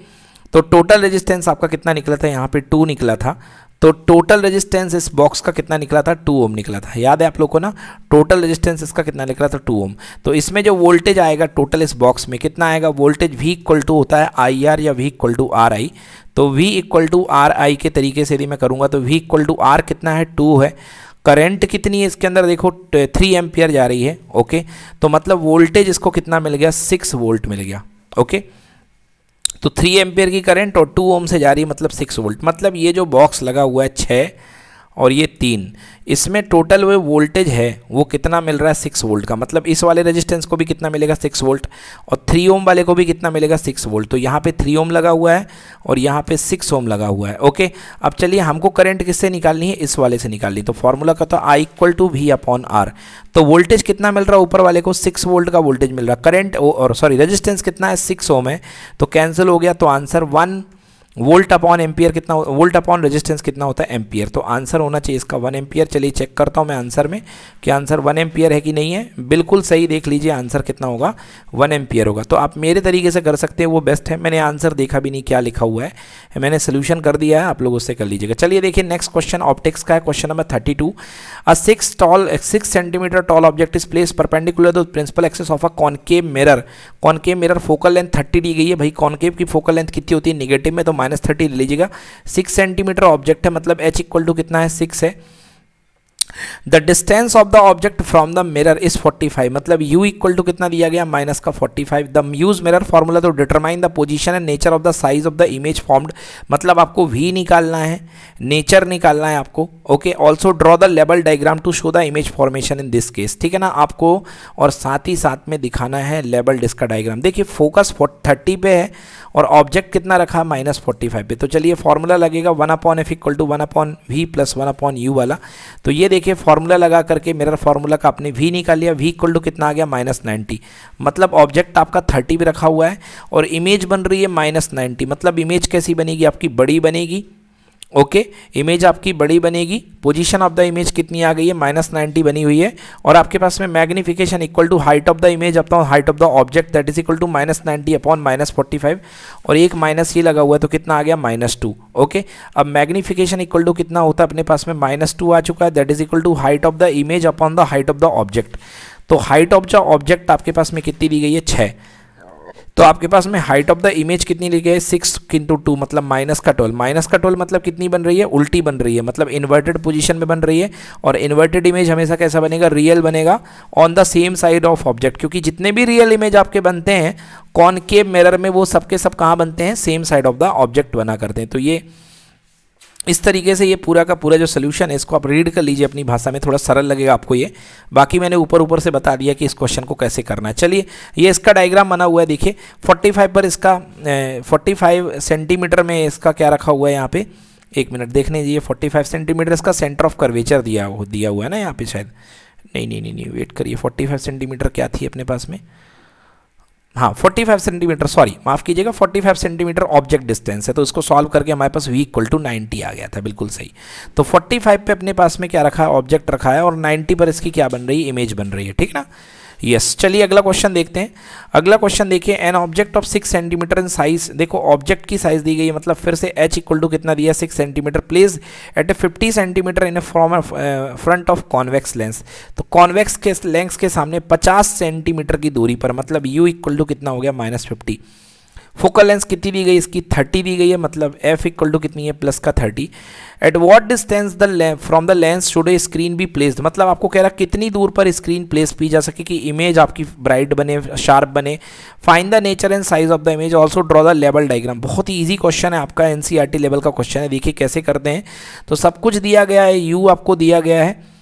तो टोटल रेजिस्टेंस आपका कितना निकला था यहाँ पे टू निकला था तो टोटल रेजिस्टेंस इस बॉक्स का कितना निकला था टू ओम निकला था याद है आप लोग को ना टोटल रेजिस्टेंस इसका कितना निकला था टू ओम तो इसमें जो वोल्टेज आएगा टोटल इस बॉक्स में कितना आएगा वोल्टेज वी इक्वल टू होता है आई आर या V equal to R I तो V equal to R I के तरीके से यदि मैं करूँगा तो वी इक्वल टू आर कितना है टू है करंट कितनी है इसके अंदर देखो थ्री एम्पियर जा रही है ओके तो मतलब वोल्टेज इसको कितना मिल गया सिक्स वोल्ट मिल गया ओके तो थ्री एम्पियर की करंट और टू ओम से जा रही है मतलब सिक्स वोल्ट मतलब ये जो बॉक्स लगा हुआ है छः और ये तीन इसमें टोटल वो वोल्टेज है वो कितना मिल रहा है सिक्स वोल्ट का मतलब इस वाले रेजिस्टेंस को भी कितना मिलेगा सिक्स वोल्ट और थ्री ओम वाले को भी कितना मिलेगा सिक्स वोल्ट तो यहाँ पे थ्री ओम लगा हुआ है और यहाँ पे सिक्स ओम लगा हुआ है ओके अब चलिए हमको करंट किससे निकालनी है इस वाले से निकालनी तो फॉर्मूला का तो I equal to we upon R तो वोल्टेज कितना मिल रहा है ऊपर वाले को सिक्स वोल्ट का वोल्टेज मिल रहा है करेंट और सॉरी रजिस्टेंस कितना है सिक्स ओम है तो कैंसिल हो गया तो answer one volt upon ampere कितना वोल्ट अपॉन रेजिस्टेंस कितना होता है एम्पियर तो आंसर होना चाहिए इसका वन एम्पियर चलिए चेक करता हूँ मैं आंसर में कि आंसर वन एम्पियर है कि नहीं है बिल्कुल सही देख लीजिए आंसर कितना होगा वन एम्पियर होगा तो आप मेरे तरीके से कर सकते हैं वो बेस्ट है मैंने आंसर देखा भी नहीं क्या लिखा हुआ है मैंने सोल्यूशन कर दिया है आप लोग उससे कर लीजिएगा चलिए देखिए नेक्स्ट क्वेश्चन ऑप्टिक्स का है question number thirty two a six tall six centimetre tall object is place perpendicular the principal axis of a concave mirror concave mirror focal length thirty दी गई है भाई कॉनकेव की फोकल लेंथ कितनी होती है निगेटिव में तो माइनस थर्टी ले लीजिएगा सिक्स सेंटीमीटर ऑब्जेक्ट है मतलब एच इक्वल टू कितना है सिक्स है the distance of the object from the mirror is 45 मतलब u इक्वल टू कितना दिया गया माइनस का 45 the use mirror formula to determine the position and nature of the size of the image formed मतलब आपको v निकालना है नेचर निकालना है आपको okay also draw the label diagram to show the image formation in this case ठीक है ना आपको और साथ ही साथ में दिखाना है लेबल डिस्क का डायग्राम देखिए फोकस थर्टी पे है और ऑब्जेक्ट कितना रखा है माइनस फोर्टी पे तो चलिए फॉर्मूला लगेगा one upon f equal to one upon v plus one upon u वाला तो ये देखिए फॉर्मूला लगा करके मिरर फार्मूला का आपने वी निकाल लिया वी इक्वल टू कितना आ गया माइनस नाइन्टी मतलब ऑब्जेक्ट आपका थर्टी भी रखा हुआ है और इमेज बन रही है माइनस नाइन्टी मतलब इमेज कैसी बनेगी आपकी बड़ी बनेगी ओके okay, इमेज आपकी बड़ी बनेगी पोजीशन ऑफ द इमेज कितनी आ गई है माइनस नाइन्टी बनी हुई है और आपके पास में magnification equal to height of the image upon height of the object that is equal to minus ninety upon minus forty five और एक माइनस ये लगा हुआ है तो कितना आ गया माइनस टू ओके अब मैग्नीफिकेशन इक्वल टू कितना होता है अपने पास में माइनस टू आ चुका है that is equal to height of the image upon the height of the object तो हाइट ऑफ द ऑब्जेक्ट आपके पास में कितनी दी गई है छः तो आपके पास में हाइट ऑफ द इमेज कितनी लिखी है सिक्स इंटू टू मतलब माइनस का टोल माइनस का टोल मतलब कितनी बन रही है उल्टी बन रही है मतलब इन्वर्टेड पोजीशन में बन रही है और इन्वर्टेड इमेज हमेशा कैसा बनेगा रियल बनेगा on the same side of object क्योंकि जितने भी रियल इमेज आपके बनते हैं के मिरर में वो सबके सब, सब कहाँ बनते हैं same side of the object बना करते हैं तो ये इस तरीके से ये पूरा का पूरा जो सोल्यूशन है इसको आप रीड कर लीजिए अपनी भाषा में थोड़ा सरल लगेगा आपको ये बाकी मैंने ऊपर ऊपर से बता दिया कि इस क्वेश्चन को कैसे करना है चलिए ये इसका डायग्राम बना हुआ है देखिए 45 पर इसका ए, 45 सेंटीमीटर में इसका क्या रखा हुआ है यहाँ पे एक मिनट देखने ये फोर्टी सेंटीमीटर इसका सेंटर ऑफ कर्वेचर दिया दिया हुआ है ना यहाँ पे शायद नहीं नहीं नहीं, नहीं वेट करिए फोर्टी सेंटीमीटर क्या थी अपने पास में हाँ 45 सेंटीमीटर सॉरी माफ कीजिएगा 45 सेंटीमीटर ऑब्जेक्ट डिस्टेंस है तो इसको सॉल्व करके हमारे पास v इक्वल टू नाइन्टी आ गया था बिल्कुल सही तो 45 पे अपने पास में क्या रखा है ऑब्जेक्ट रखा है और 90 पर इसकी क्या बन रही है इमेज बन रही है ठीक ना यस चलिए अगला क्वेश्चन देखते हैं अगला क्वेश्चन देखिए an object of six centimetre in size देखो ऑब्जेक्ट की साइज दी गई है मतलब फिर से एच इक्वल टू कितना दिया six centimetre place at a fifty centimetre in a from front of convex lens तो कॉन्वेक्स के लेंस के सामने पचास सेंटीमीटर की दूरी पर मतलब यू इक्वल टू कितना हो गया माइनस फिफ्टी फोकल लेंथ कितनी दी गई इसकी थर्टी दी गई है मतलब एफ इक्वल टू कितनी है प्लस का thirty eight what distance the from the lens should screen be placed मतलब आपको कह रहा है कितनी दूर पर स्क्रीन प्लेस की जा सके कि इमेज आपकी ब्राइट बने शार्प बने fine the nature and size of the image also draw the level diagram बहुत ही ईजी क्वेश्चन है आपका एन लेवल e का क्वेश्चन है देखिए कैसे करते हैं तो सब कुछ दिया गया है यू आपको दिया गया है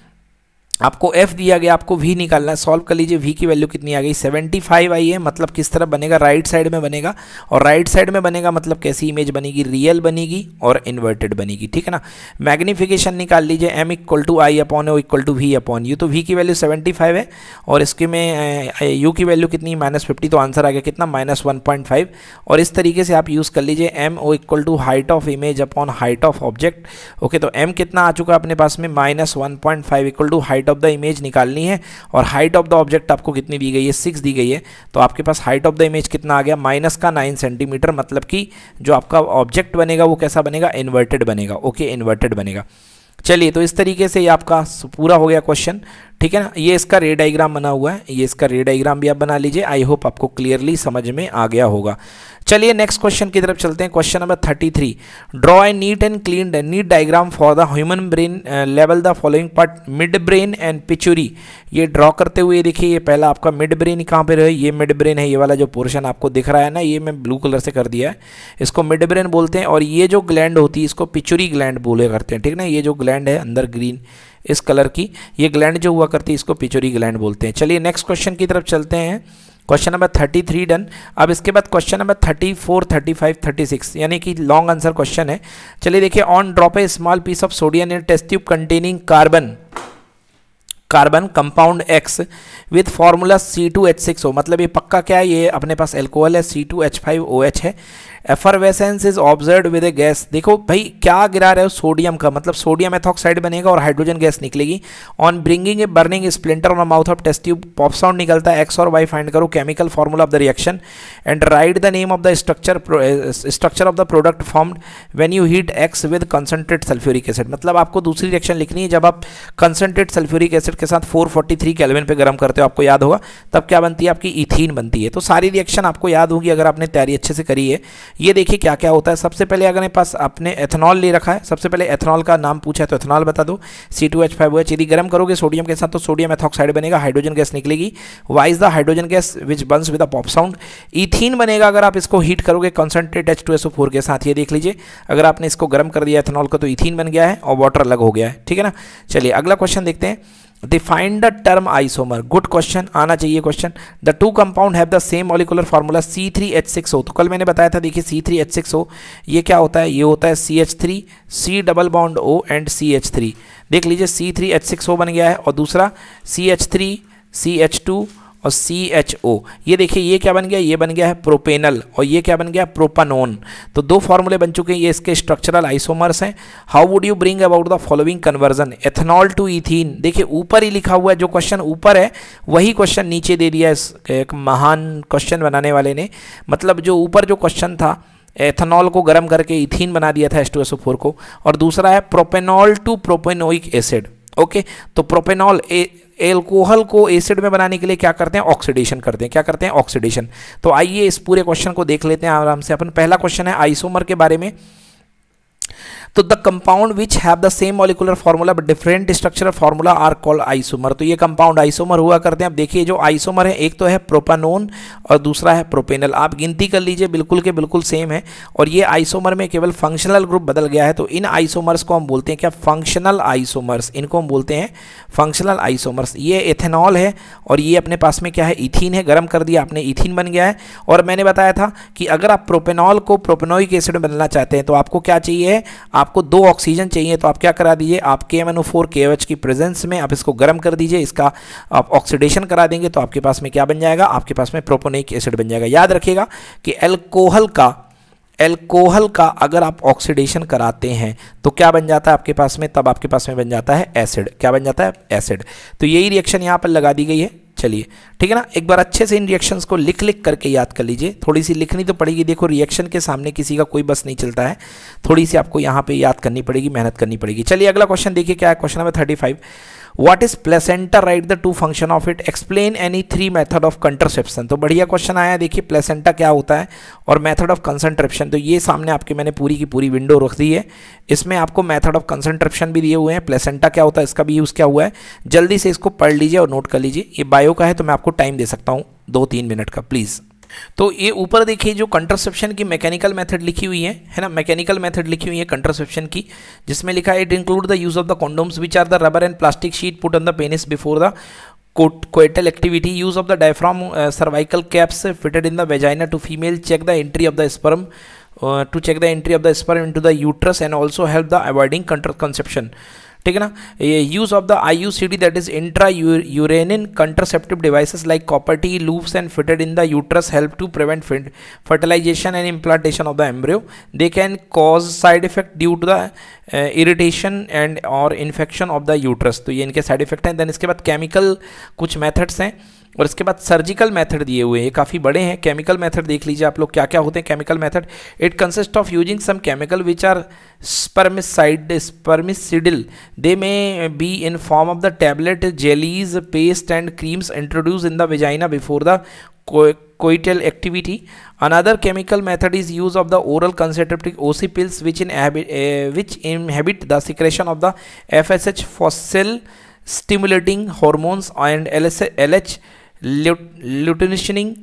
आपको f दिया गया आपको v निकालना है सॉल्व कर लीजिए v की वैल्यू कितनी आ गई 75 आई है मतलब किस तरह बनेगा राइट साइड में बनेगा और राइट साइड में बनेगा मतलब कैसी इमेज बनेगी रियल बनेगी और इन्वर्टेड बनेगी ठीक है ना मैग्नीफिकेशन निकाल लीजिए m equal to I upon O equal to we upon u तो v की वैल्यू 75 है और इसके में u की वैल्यू कितनी माइनस फिफ्टी तो आंसर आ गया कितना माइनस और इस तरीके से आप यूज़ कर लीजिए m o equal to height of image upon height of object okay तो एम कितना आ चुका अपने पास में minus one equal to height height of the image निकालनी है और हाइट ऑफ द ऑब्जेक्ट आपको कितनी दी गई है सिक्स दी गई है तो आपके पास हाइट ऑफ द इमेज कितना आ गया माइनस का नाइन सेंटीमीटर मतलब कि जो आपका ऑब्जेक्ट बनेगा वो कैसा बनेगा इन्वर्टेड बनेगा ओके इन्वर्टेड बनेगा चलिए तो इस तरीके से ये आपका पूरा हो गया क्वेश्चन ठीक है ना ये इसका रे डाइग्राम बना हुआ है ये इसका रे डाइग्राम भी आप बना लीजिए आई होप आपको क्लियरली समझ में आ गया होगा चलिए नेक्स्ट क्वेश्चन की तरफ चलते हैं question number thirty three draw a neat and clean neat diagram for the human brain level the following part mid brain and pituitary ये ड्रॉ करते हुए देखिए ये पहला आपका मिड ब्रेन कहाँ पर है ये मिड ब्रेन है ये वाला जो पोर्शन आपको दिख रहा है ना ये मैं ब्लू कलर से कर दिया है इसको मिड ब्रेन बोलते हैं और ये जो ग्लैंड होती है इसको पिचुरी ग्लैंड बोले करते हैं ठीक ना ये जो ग्लैंड है अंदर ग्रीन इस कलर की ये ग्लैंड जो हुआ करती है इसको पिचोरी ग्लैंड बोलते हैं चलिए नेक्स्ट क्वेश्चन की तरफ चलते हैं question number thirty three done अब इसके बाद question number thirty four thirty five thirty six यानी कि लॉन्ग आंसर क्वेश्चन है चलिए देखिए on drop a small piece of sodium in test tube containing carbon carbon compound X with formula C two H six O मतलब ये पक्का क्या है ये अपने पास एल्कोहल है C two H five O H है effervescence is observe with a gas देखो भाई क्या गिरा रहे हो सोडियम का मतलब सोडियम एथॉक्साइड बनेगा और हाइड्रोजन गैस निकलेगी on bringing a burning splinter on mouth of test tube pop sound निकलता है एक्स और वाई फाइंड करो chemical formula of the reaction and write the name of the structure structure of the product formed when you heat X with concentrate sulphuric acid मतलब आपको दूसरी रिएक्शन लिखनी है जब आप कंसनट्रेट सल्फ्यूरिक एसिड के साथ 443 केल्विन पे गर्म करते हो आपको याद होगा तब क्या बनती है आपकी इथीन बनती है तो सारी रिएक्शन आपको याद होगी अगर आपने तैयारी अच्छे से करी है ये देखिए क्या क्या होता है सबसे पहले अगर पास आपने एथेनॉल ले रखा है सबसे पहले एथेनॉल का नाम पूछा है तो एथेनॉल बता दो C two H five H यदि गर्म करोगे सोडियम के साथ तो सोडियम एथॉक्साइड बनेगा हाइड्रोजन गैस निकलेगी wise the hydrogen gas which burns with a pop sound ethene बनेगा अगर आप इसको हीट करोगे concentrate H two S O four के साथ ये देख लीजिए अगर आपने इसको गर्म कर दिया एथेनॉल को तो इथिन बन गया है और वाटर अलग हो गया है ठीक है ना चलिए अगला क्वेश्चन देखते हैं define the term isomer good question आना चाहिए question the two compound have the same molecular formula C three H six हो तो कल मैंने बताया था देखिए सी थ्री एच सिक्स हो ये क्या होता है ये होता है C H three C double bound O and C H three देख लीजिए C three H six O बन गया है और दूसरा C H three C H two और सी एच ओ ये देखिए ये क्या बन गया ये बन गया है प्रोपेनल और ये क्या बन गया प्रोपानोन तो दो फार्मूले बन चुके हैं ये इसके स्ट्रक्चरल आइसोमर्स हैं how would you bring about the following conversion ethanol to ethene देखिए ऊपर ही लिखा हुआ है जो क्वेश्चन ऊपर है वही क्वेश्चन नीचे दे दिया इस एक महान क्वेश्चन बनाने वाले ने मतलब जो ऊपर जो क्वेश्चन था एथेनॉल को गर्म करके इथीन बना दिया था एस को और दूसरा है propanol to propanoic acid okay तो प्रोपेनॉल एल्कोहल को एसिड में बनाने के लिए क्या करते हैं ऑक्सीडेशन करते हैं क्या करते हैं ऑक्सीडेशन तो आइए इस पूरे क्वेश्चन को देख लेते हैं आराम से अपन पहला क्वेश्चन है आइसोमर के बारे में तो the compound which have the same molecular formula but different structure formula are call isomer तो ये कंपाउंड आइसोमर हुआ करते हैं आप देखिए जो आइसोमर है एक तो है प्रोपानोन और दूसरा है प्रोपेनल आप गिनती कर लीजिए बिल्कुल के बिल्कुल सेम है और ये आइसोमर में केवल फंक्शनल ग्रुप बदल गया है तो इन आइसोमर्स को हम बोलते हैं क्या फंक्शनल आइसोमर्स इनको हम बोलते हैं फंक्शनल आइसोमर्स ये एथेनॉल है और ये अपने पास में क्या है इथिन है गर्म कर दिया आपने इथिन बन गया है और मैंने बताया था कि अगर आप प्रोपेनॉल को प्रोपेनोइक एसिड में बदलना चाहते हैं तो आपको क्या चाहिए आप आपको दो ऑक्सीजन चाहिए तो आप क्या करा दीजिए आप K M N O four के एच की प्रेजेंस में आप इसको गर्म कर दीजिए इसका आप ऑक्सीडेशन करा देंगे तो आपके पास में क्या बन जाएगा आपके पास में प्रोपोनिक एसिड बन जाएगा याद रखिएगा कि एल्कोहल का एल्कोहल का अगर आप ऑक्सीडेशन कराते हैं तो क्या बन जाता है आपके पास में तब आपके पास में बन जाता है एसिड क्या बन जाता है एसिड तो यही रिएक्शन यहाँ पर लगा दी गई है चलिए ठीक है ना एक बार अच्छे से इन रिएक्शंस को लिख लिख करके याद कर लीजिए थोड़ी सी लिखनी तो पड़ेगी देखो रिएक्शन के सामने किसी का कोई बस नहीं चलता है थोड़ी सी आपको यहाँ पे याद करनी पड़ेगी मेहनत करनी पड़ेगी चलिए अगला क्वेश्चन देखिए क्या है question number thirty five what is placenta write the two function of it explain any three method of contraception तो बढ़िया क्वेश्चन आया देखिए प्लेसेंटा क्या होता है और मेथड ऑफ कंसनट्रप्शन तो ये सामने आपके मैंने पूरी की पूरी विंडो रख दी है इसमें आपको मेथड ऑफ कंसनट्रप्शन भी दिए हुए हैं प्लेसेंटा क्या होता है इसका भी यूज़ क्या हुआ है जल्दी से इसको पढ़ लीजिए और नोट कर लीजिए ये बायो का है तो मैं आपको टाइम दे सकता हूँ दो तीन मिनट का प्लीज़ तो ये ऊपर देखिए जो कंट्रसेप्शन की मैकेनिकल मेथड लिखी हुई है है ना मैकेनिकल मेथड लिखी हुई है कंट्रसेप्शन की जिसमें लिखा है it include the use of the condoms which are the rubber and plastic sheet put on the penis before the coital activity use of the diaphragm cervical caps fitted in the vagina to female check the entry of the sperm to check the entry of the sperm into the uterus and also help the avoiding conception ठीक है ना ये use of the I you see D that is intra uterine contraceptive devices like copper T loops and fitted in the uterus help to prevent fertilisation and implantation of the embryo they can cause side effect due to the irritation and और इन्फेक्शन ऑफ द यूट्रस तो ये इनके साइड इफेक्ट हैं देन इसके बाद केमिकल कुछ मैथड्स हैं और इसके बाद सर्जिकल मेथड दिए हुए हैं काफ़ी बड़े हैं केमिकल मेथड देख लीजिए आप लोग क्या क्या होते हैं chemical method it consist of using some chemical which are spermicide spermicidal they may be in form of the tablet jellies paste and creams introduce in the vagina before the coital activity another chemical method is use of the oral कंसेट्रिक OC pills which in which inhibit the secretion of the F S H follicle stimulating hormones and L S L H luteinising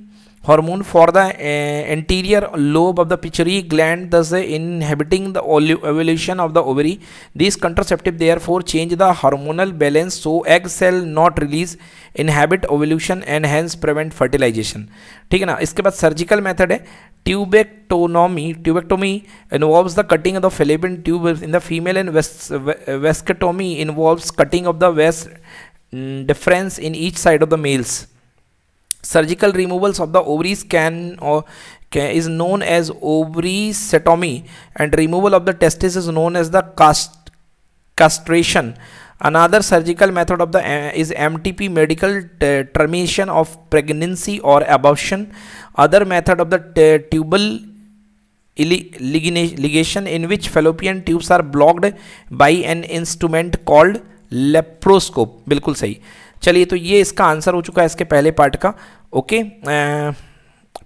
hormone for the anterior lobe of the pituitary gland thus inhibiting the ovulation of the ovary this contraceptive therefore change the hormonal balance so egg cell not release inhibit ovulation and hence prevent fertilisation ठीक है ना इसके बाद सर्जिकल मेथड है tubectomy tubectomy involves the cutting of the fallopian tube in the female and vasectomy involves cutting of the vas deferens in each side of the males surgical removals of the ovaries can or can, is known as ovarycetomy and removal of the testes is known as the cast, castration another surgical method of the uh, is mtp medical termination of pregnancy or abortion other method of the tubal ligation in which fallopian tubes are blocked by an instrument called laparoscope बिल्कुल सही चलिए तो ये इसका आंसर हो चुका है इसके पहले पार्ट का ओके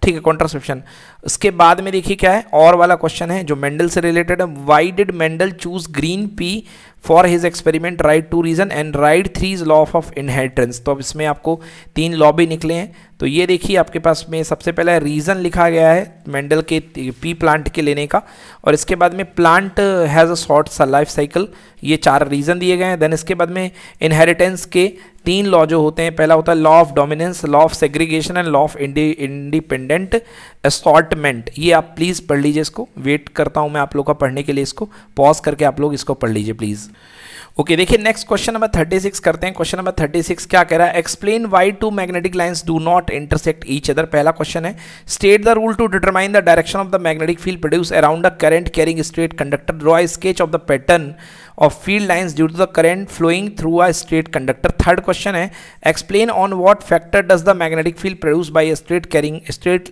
ठीक है कॉन्ट्रासेप्शन उसके बाद में देखिए क्या है और वाला क्वेश्चन है जो मेंडल से रिलेटेड है why did Mendel choose green pea for his experiment write two reason and write three law of inheritance तो अब इसमें आपको तीन लॉ भी निकले हैं तो ये देखिए आपके पास में सबसे पहला रीज़न लिखा गया है मेंडल के पी प्लांट के लेने का और इसके बाद में प्लांट हैज़ अ शॉर्ट सा लाइफ साइकिल ये चार रीज़न दिए गए हैं देन इसके बाद में इनहेरिटेंस के तीन लॉ जो होते हैं पहला होता है law of dominance law of segregation and law of independent short allotment ये आप प्लीज़ पढ़ लीजिए इसको वेट करता हूं मैं आप लोग का पढ़ने के लिए इसको पॉज करके आप लोग इसको पढ़ लीजिए प्लीज़ ओके देखिए नेक्स्ट क्वेश्चन नंबर 36 करते हैं क्वेश्चन नंबर 36 क्या कह रहा है explain why two magnetic lines do not intersect each other पहला क्वेश्चन है state the rule to determine the direction of the magnetic field produce around the current carrying straight conductor draw sketch of the pattern of field lines due to the current flowing through a straight conductor third question है explain on what factor does the magnetic field produce by straight carrying straight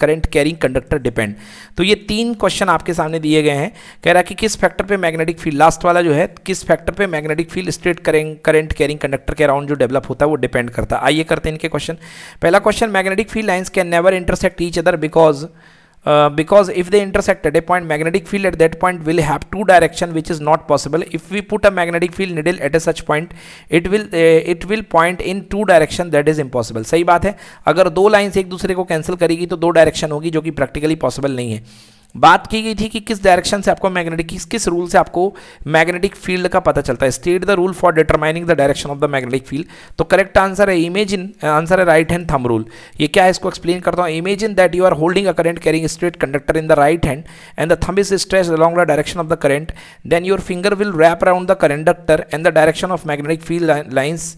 current carrying conductor depend तो ये तीन क्वेश्चन आपके सामने दिए गए हैं कह रहा है कि किस फैक्टर पे मैग्नेटिक फील्ड लास्ट वाला जो है किस फैक्टर पर magnetic field straight current carrying conductor के अराउंड जो डेवलप होता है वो डिपेंड करता है आइए करते हैं इनके क्वेश्चन पहला question magnetic field lines can never intersect each other because because if they intersect at a point magnetic field at that point will have two direction which is not possible if we put a magnetic field needle at a such point it will uh, it will point in two direction that is impossible सही बात है अगर दो lines एक दूसरे को cancel करेगी तो दो direction होगी जो कि practically possible नहीं है बात की गई थी कि किस डायरेक्शन से आपको मैग्नेटिक किस किस रूल से आपको मैग्नेटिक फील्ड का पता चलता है state the rule for determining the direction of the magnetic field तो करेक्ट आंसर है इमेजिन आंसर है राइट हैंड थम रूल ये क्या है इसको एक्सप्लेन करता हूँ imagine that you are holding a current carrying straight conductor in the right hand and the thumb is stretch along the direction of the current then your finger will wrap around the conductor and the direction of magnetic field lines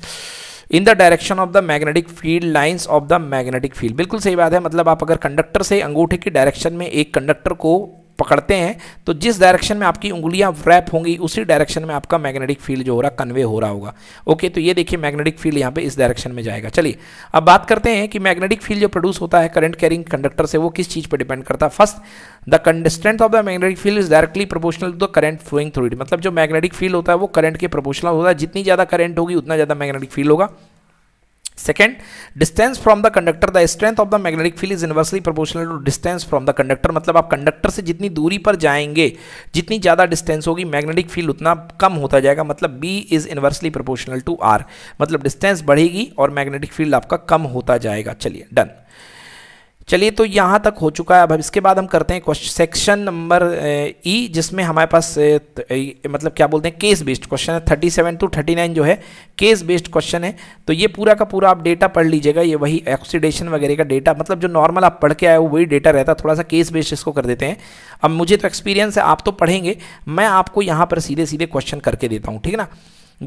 in the direction of the magnetic field lines of the magnetic field बिल्कुल सही बात है मतलब आप अगर कंडक्टर से अंगूठे की डायरेक्शन में एक कंडक्टर को पकड़ते हैं तो जिस डायरेक्शन में आपकी उंगलियां रैप होंगी उसी डायरेक्शन में आपका मैग्नेटिक फील्ड जो हो रहा कन्वे हो रहा होगा ओके तो ये देखिए मैग्नेटिक फील्ड यहाँ पे इस डायरेक्शन में जाएगा चलिए अब बात करते हैं कि मैग्नेटिक फील्ड जो प्रोड्यूस होता है करंट कैरिंग कंडक्टर से वो किस चीज़ पर डिपेंड करता है first the consistent of the magnetic field is directly proportional to the current flowing through मतलब जो मैग्नेटिक फील्ड होता है वो करंट के प्रोपोर्शनल होता है जितनी ज़्यादा करंट होगी उतना ज़्यादा मैग्नेटिक फील्ड होगा second distance from the conductor the strength of the magnetic field is inversely proportional to distance from the conductor मतलब आप कंडक्टर से जितनी दूरी पर जाएंगे जितनी ज़्यादा डिस्टेंस होगी मैग्नेटिक फील्ड उतना कम होता जाएगा मतलब B is inversely proportional to R मतलब डिस्टेंस बढ़ेगी और मैग्नेटिक फील्ड आपका कम होता जाएगा चलिए डन चलिए तो यहाँ तक हो चुका है अब इसके बाद हम करते हैं क्वेश्चन सेक्शन नंबर ई जिसमें हमारे पास ए, ए, मतलब क्या बोलते हैं केस बेस्ड क्वेश्चन है thirty seven to thirty nine जो है केस बेस्ड क्वेश्चन है तो ये पूरा का पूरा आप डेटा पढ़ लीजिएगा ये वही ऑक्सीडेशन वगैरह का डेटा मतलब जो नॉर्मल आप पढ़ के आए हो वही डेटा रहता है थोड़ा सा केस बेस्ड इसको कर देते हैं अब मुझे तो एक्सपीरियंस है आप तो पढ़ेंगे मैं आपको यहाँ पर सीधे सीधे क्वेश्चन करके देता हूँ ठीक है ना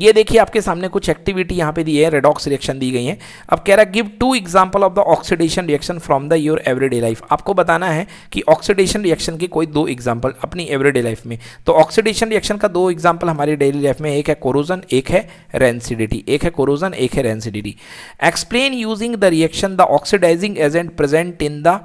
ये देखिए आपके सामने कुछ एक्टिविटी यहाँ पे दी है रेडॉक्स रिएक्शन दी गई है अब कह रहा give two example of the oxidation reaction from the your everyday life आपको बताना है कि ऑक्सीडेशन रिएक्शन के कोई दो एग्जाम्पल अपनी एवरीडे लाइफ में तो ऑक्सीडेशन रिएक्शन का दो एग्जाम्पल हमारी डेली लाइफ में एक है कोरोजन एक है रेंसिडिटी एक है कोरोजन एक है rancidity explain using the reaction the oxidising agent present in the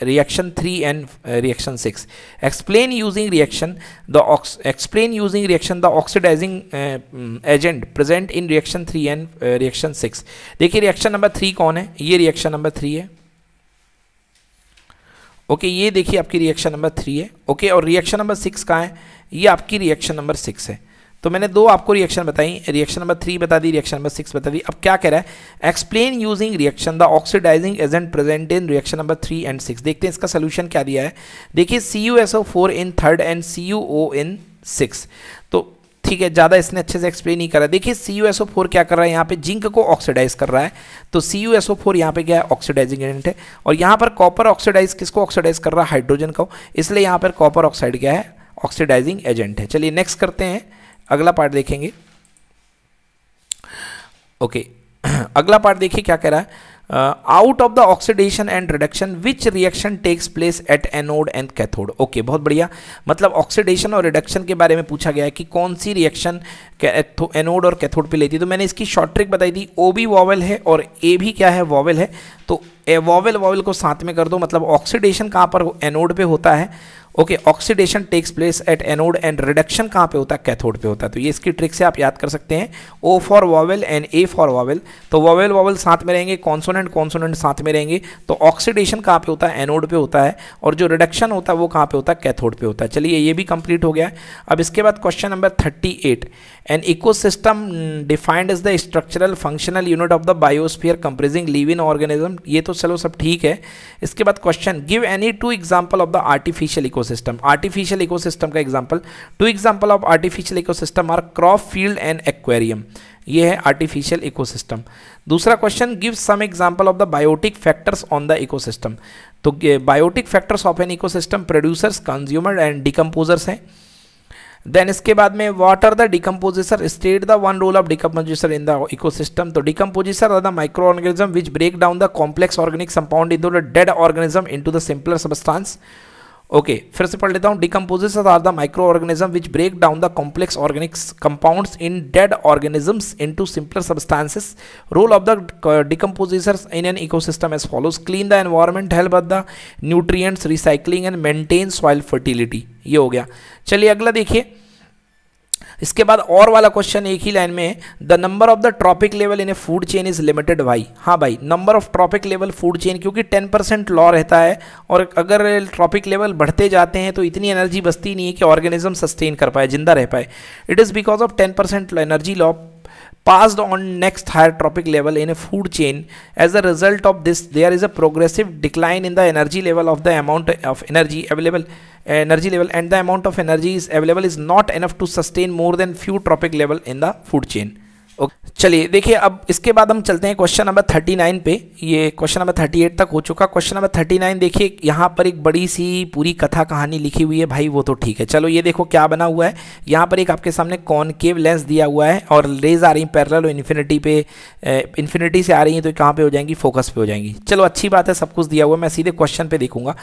reaction 3 and uh, reaction 6 explain using reaction the ox explain using reaction the oxidizing uh, agent present in reaction 3 and uh, reaction 6 देखिए reaction number 3 कौन है ये reaction number 3 है ओके okay, ये देखिए आपकी रिएक्शन नंबर थ्री है ओके okay, और रिएक्शन नंबर सिक्स कहाँ है ये आपकी रिएक्शन नंबर सिक्स है तो मैंने दो आपको रिएक्शन बताई रिएक्शन नंबर थ्री बता दी रिएक्शन नंबर सिक्स बता दी अब क्या कह रहा है explain using reaction the oxidising agent present in reaction number three and six देखते हैं इसका सोल्यूशन क्या दिया है देखिए C U S O four in third and C U O in six तो ठीक है ज़्यादा इसने अच्छे से एक्सप्लेन नहीं करा देखिए C U S O four क्या कर रहा है यहाँ पे जिंक को ऑक्सीडाइज कर रहा है तो C U S O four यहाँ पे क्या है ऑक्सीडाइजिंग एजेंट है और यहाँ पर कॉपर ऑक्सीडाइज किसको ऑक्सीडाइज कर रहा है हाइड्रोजन को इसलिए यहाँ पर कॉपर ऑक्साइड क्या है ऑक्सीडाइजिंग एजेंट है चलिए नेक्स्ट करते हैं अगला पार्ट देखेंगे ओके okay. अगला पार्ट देखिए क्या कह रहा है out of the oxidation and reduction which reaction takes place at anode and cathode okay बहुत बढ़िया मतलब ऑक्सीडेशन और रिडक्शन के बारे में पूछा गया है कि कौन सी रिएक्शन एनोड तो और कैथोड पे लेती है तो मैंने इसकी शॉर्ट ट्रिक बताई थी ओ भी वॉवल है और ए भी क्या है वॉवल है तो ए वॉवल वॉवल को साथ में कर दो मतलब ऑक्सीडेशन कहाँ पर एनोड पे होता है okay oxidation takes place at anode and reduction कहाँ पे होता है कैथोड पे होता है तो ये इसकी ट्रिक से आप याद कर सकते हैं O for vowel and A for vowel तो वॉवेल वॉवल साथ में रहेंगे कॉन्सोनेंट कॉन्सोनेंट साथ में रहेंगे तो ऑक्सीडेशन कहाँ पे होता है एनोड पे होता है और जो रिडक्शन होता है वो कहाँ पे होता है कैथोड पे होता है चलिए ये भी कंप्लीट हो गया अब इसके बाद question number thirty an ecosystem defined is the structural functional unit of the biosphere comprising living organism. ये तो चलो सब ठीक है इसके बाद question give any two example of the artificial ecosystem artificial ecosystem का example two example of artificial ecosystem are crop field and aquarium ये है आर्टिफिशियल इको सिस्टम दूसरा question give some example of the biotic factors on the ecosystem तो biotic factors of an ecosystem producers consumer and decomposers हैं देन इसके बाद में what are the decomposers state the one role of decomposers in the ecosystem तो decomposers are the microorganism which break down the complex organic compound in the dead organism in the simpler substance okay okay, फिर से पढ़ लेता हूँ decomposers are the microorganism which break down the complex organics compounds in dead organisms into simpler substances role of the decomposers in an ecosystem as follows clean the environment help the nutrients recycling and maintain soil fertility ये हो गया चलिए अगला देखिए इसके बाद और वाला क्वेश्चन एक ही लाइन में the number of the trophic level in a food chain is limited भाई हाँ भाई number of trophic level food chain क्योंकि टेन परसेंट लॉ रहता है और अगर ट्रॉपिक लेवल बढ़ते जाते हैं तो इतनी एनर्जी बचती नहीं है कि ऑर्गेनिज्म सस्टेन कर पाए जिंदा रह पाए it is because of ten percent energy law passed on next higher tropic level in a food chain. As a result of this, there is a progressive decline in the energy level of the amount of energy available energy level and the amount of energy is available is not enough to sustain more than few tropic level in the food chain. चलिए देखिए अब इसके बाद हम चलते हैं क्वेश्चन नंबर थर्टी नाइन पे ये क्वेश्चन नंबर थर्टी एट तक हो चुका क्वेश्चन नंबर थर्टी नाइन देखिए यहाँ पर एक बड़ी सी पूरी कथा कहानी लिखी हुई है भाई वो तो ठीक है चलो ये देखो क्या बना हुआ है यहाँ पर एक आपके सामने कॉनकेव लेंस दिया हुआ है और रेज आ रही है पैरल और इन्फिनिटी पे इन्फिनिटी से आ रही है तो कहाँ पर हो जाएंगी फोकस पे हो जाएंगी चलो अच्छी बात है सब कुछ दिया हुआ है मैं सीधे क्वेश्चन पे देखूंगा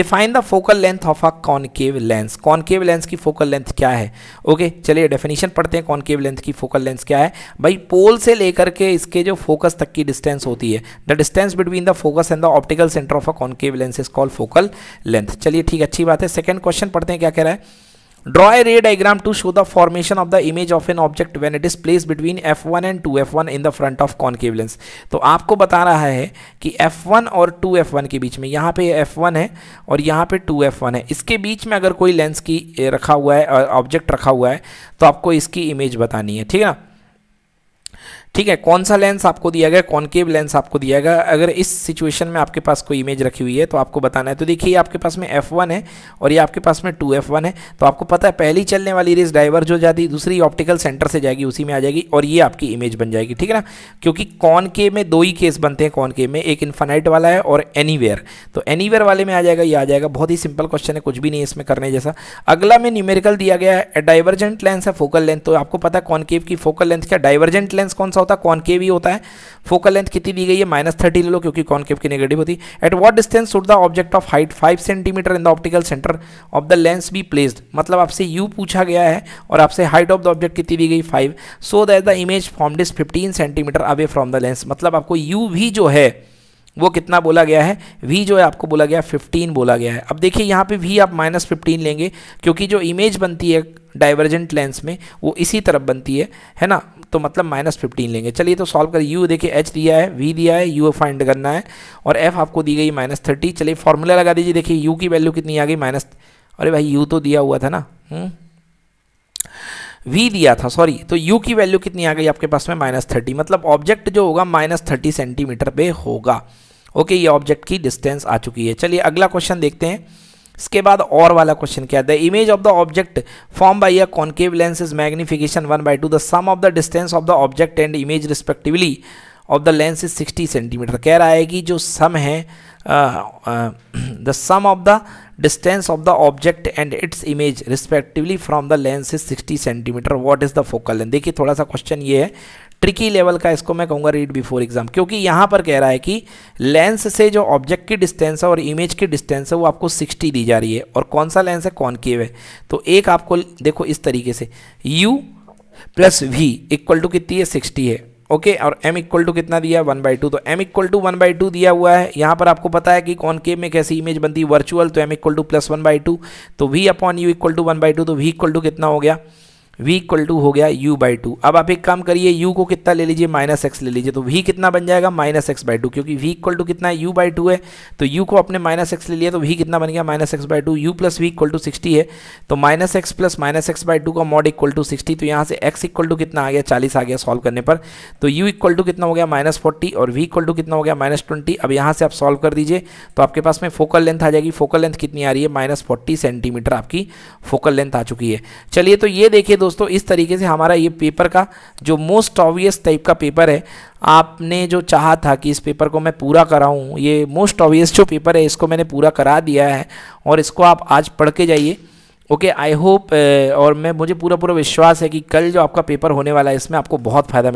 define the focal length of a concave lens concave lens की फोकल लेंथ क्या है ओके चलिए डेफिनेशन पढ़ते हैं कॉनकेव लेंथ की फोकल लेंथ क्या है भाई पोल से लेकर के इसके जो फोकस तक की डिस्टेंस होती है the distance between the focus and the optical centre of a concave lens is call focal length चलिए ठीक अच्छी बात है सेकेंड क्वेश्चन पढ़ते हैं क्या कह रहा है diagram to show the formation of the image of an object when it is place between F one and two F one in the front of concave lens तो आपको बता रहा है कि एफ वन और टू एफ वन के बीच में यहाँ पे एफ वन है और यहाँ पे टू एफ वन है इसके बीच में अगर कोई लेंस की रखा हुआ है ऑब्जेक्ट रखा हुआ है तो आपको इसकी इमेज बतानी है ठीक है ना ठीक है कौन सा लेंस आपको दिया गया कॉनकेव लेंस आपको दिया गया अगर इस सिचुएशन में आपके पास कोई इमेज रखी हुई है तो आपको बताना है तो देखिए आपके पास में एफ वन है और ये आपके पास में टू एफ वन है तो आपको पता है पहली चलने वाली रेस डाइवर्ज हो जाती है दूसरी ऑप्टिकल सेंटर से जाएगी उसी में आ जाएगी और ये आपकी इमेज बन जाएगी ठीक है ना क्योंकि कॉनकेव में दो ही केस बनते हैं कॉनकेव में एक इन्फानाइट वाला है और एनीवेयर तो एनीवेयर वाले में आ जाएगा ये आ जाएगा बहुत ही सिंपल क्वेश्चन है कुछ भी नहीं इसमें करने जैसा अगला में न्यूमेरिकल दिया गया है डाइवर्जेंट लेंस है फोकल लेंथ तो आपको पता है कॉनकेव की फोकल लेंथ क्या डाइवर्जेंट लेंस कौन सा सा होता है कॉन्केव ही होता है फोकल लेंथ कितनी दी गई है माइनस थर्टी ले लो क्योंकि कॉन्केव की नेगेटिव होती है at what distance should the object of height five centimetre in the optical centre of the lens be placed मतलब आपसे यू पूछा गया है और आपसे हाइट ऑफ द ऑब्जेक्ट कितनी दी गई five so that the image form this fifteen centimetre away from the lens मतलब आपको यू भी जो है वो कितना बोला गया है वी जो है आपको बोला गया 15 बोला गया है अब देखिए यहाँ पे वी आप माइनस फिफ्टीन लेंगे क्योंकि जो इमेज बनती है डाइवर्जेंट लेंस में वो इसी तरफ बनती है है ना तो मतलब माइनस फिफ्टीन लेंगे चलिए तो सॉल्व करिए यू देखिए एच दिया है वी दिया है यू फाइंड करना है और एफ आपको दी गई माइनस थर्टी चलिए फॉर्मूला लगा दीजिए देखिए यू की वैल्यू कितनी आ गई माइनस अरे भाई यू तो दिया हुआ था ना वी हम्म। दिया था सॉरी तो यू की वैल्यू कितनी आ गई आपके पास में माइनस थर्टी मतलब ऑब्जेक्ट जो होगा माइनस थर्टी सेंटीमीटर पे होगा ओके ये ऑब्जेक्ट की डिस्टेंस आ चुकी है चलिए अगला क्वेश्चन देखते हैं इसके बाद और वाला क्वेश्चन क्या है the image of the object form by a concave lens is magnification one by two the sum of the distance of the object and image respectively of the lens is 60 centimetre कह रहा है कि जो सम है the sum of the distance of the object and its image respectively from the lens is 60 centimetre what is the focal length देखिए थोड़ा सा क्वेश्चन ये है ट्रिकी लेवल का इसको मैं कहूँगा रीड बिफोर एग्जाम क्योंकि यहाँ पर कह रहा है कि लेंस से जो ऑब्जेक्ट की डिस्टेंस है और इमेज की डिस्टेंस है वो आपको 60 दी जा रही है और कौन सा लेंस है कॉनकेव है तो एक आपको देखो इस तरीके से u plus v equal to कितनी है सिक्सटी है ओके okay, और m इक्वल टू कितना दिया वन बाई टू तो m equal to one by two दिया हुआ है यहाँ पर आपको पता है कि कौन के में कैसी इमेज बनती है वर्चुअल तो m equal to plus one by two तो v upon u equal to one by two तो v इक्वल टू कितना हो गया v इक्वल टू हो गया u बाई टू अब आप एक काम करिए u को कितना ले लीजिए माइनस एक्स ले लीजिए तो v कितना बन जाएगा माइनस एक्स बाई टू क्योंकि v इक्वल टू कितना है u बाई टू है तो u को अपने माइनस एक्स ले लिया तो v कितना बन गया minus x by two u plus v equal to sixty है तो minus x plus minus x by two का मॉड इक्वल टू सिक्सटी तो यहाँ से एक्स इक्वल टू कितना आ गया चालीस आ गया सॉल्व करने पर तो यू इक्वल टू कितना हो गया माइनस फोर्टी और v इक्वल टू कितना हो गया माइनस ट्वेंटी अब यहाँ से आप सॉल्व कर दीजिए तो आपके पास में फोकल लेंथ आ जाएगी फोकल लेंथ कितनी आ रही है माइनस फोर्टी सेंटीमीटर आपकी फोकल लेंथ आ चुकी है चलिए तो ये देखिए दोस्तों इस तरीके से हमारा ये पेपर का जो मोस्ट ऑबियस टाइप का पेपर है आपने जो चाहा था कि इस पेपर को मैं पूरा कराऊँ ये मोस्ट ऑबियस जो पेपर है इसको मैंने पूरा करा दिया है और इसको आप आज पढ़ के जाइए ओके आई होप और मैं मुझे पूरा पूरा विश्वास है कि कल जो आपका पेपर होने वाला है इसमें आपको बहुत फ़ायदा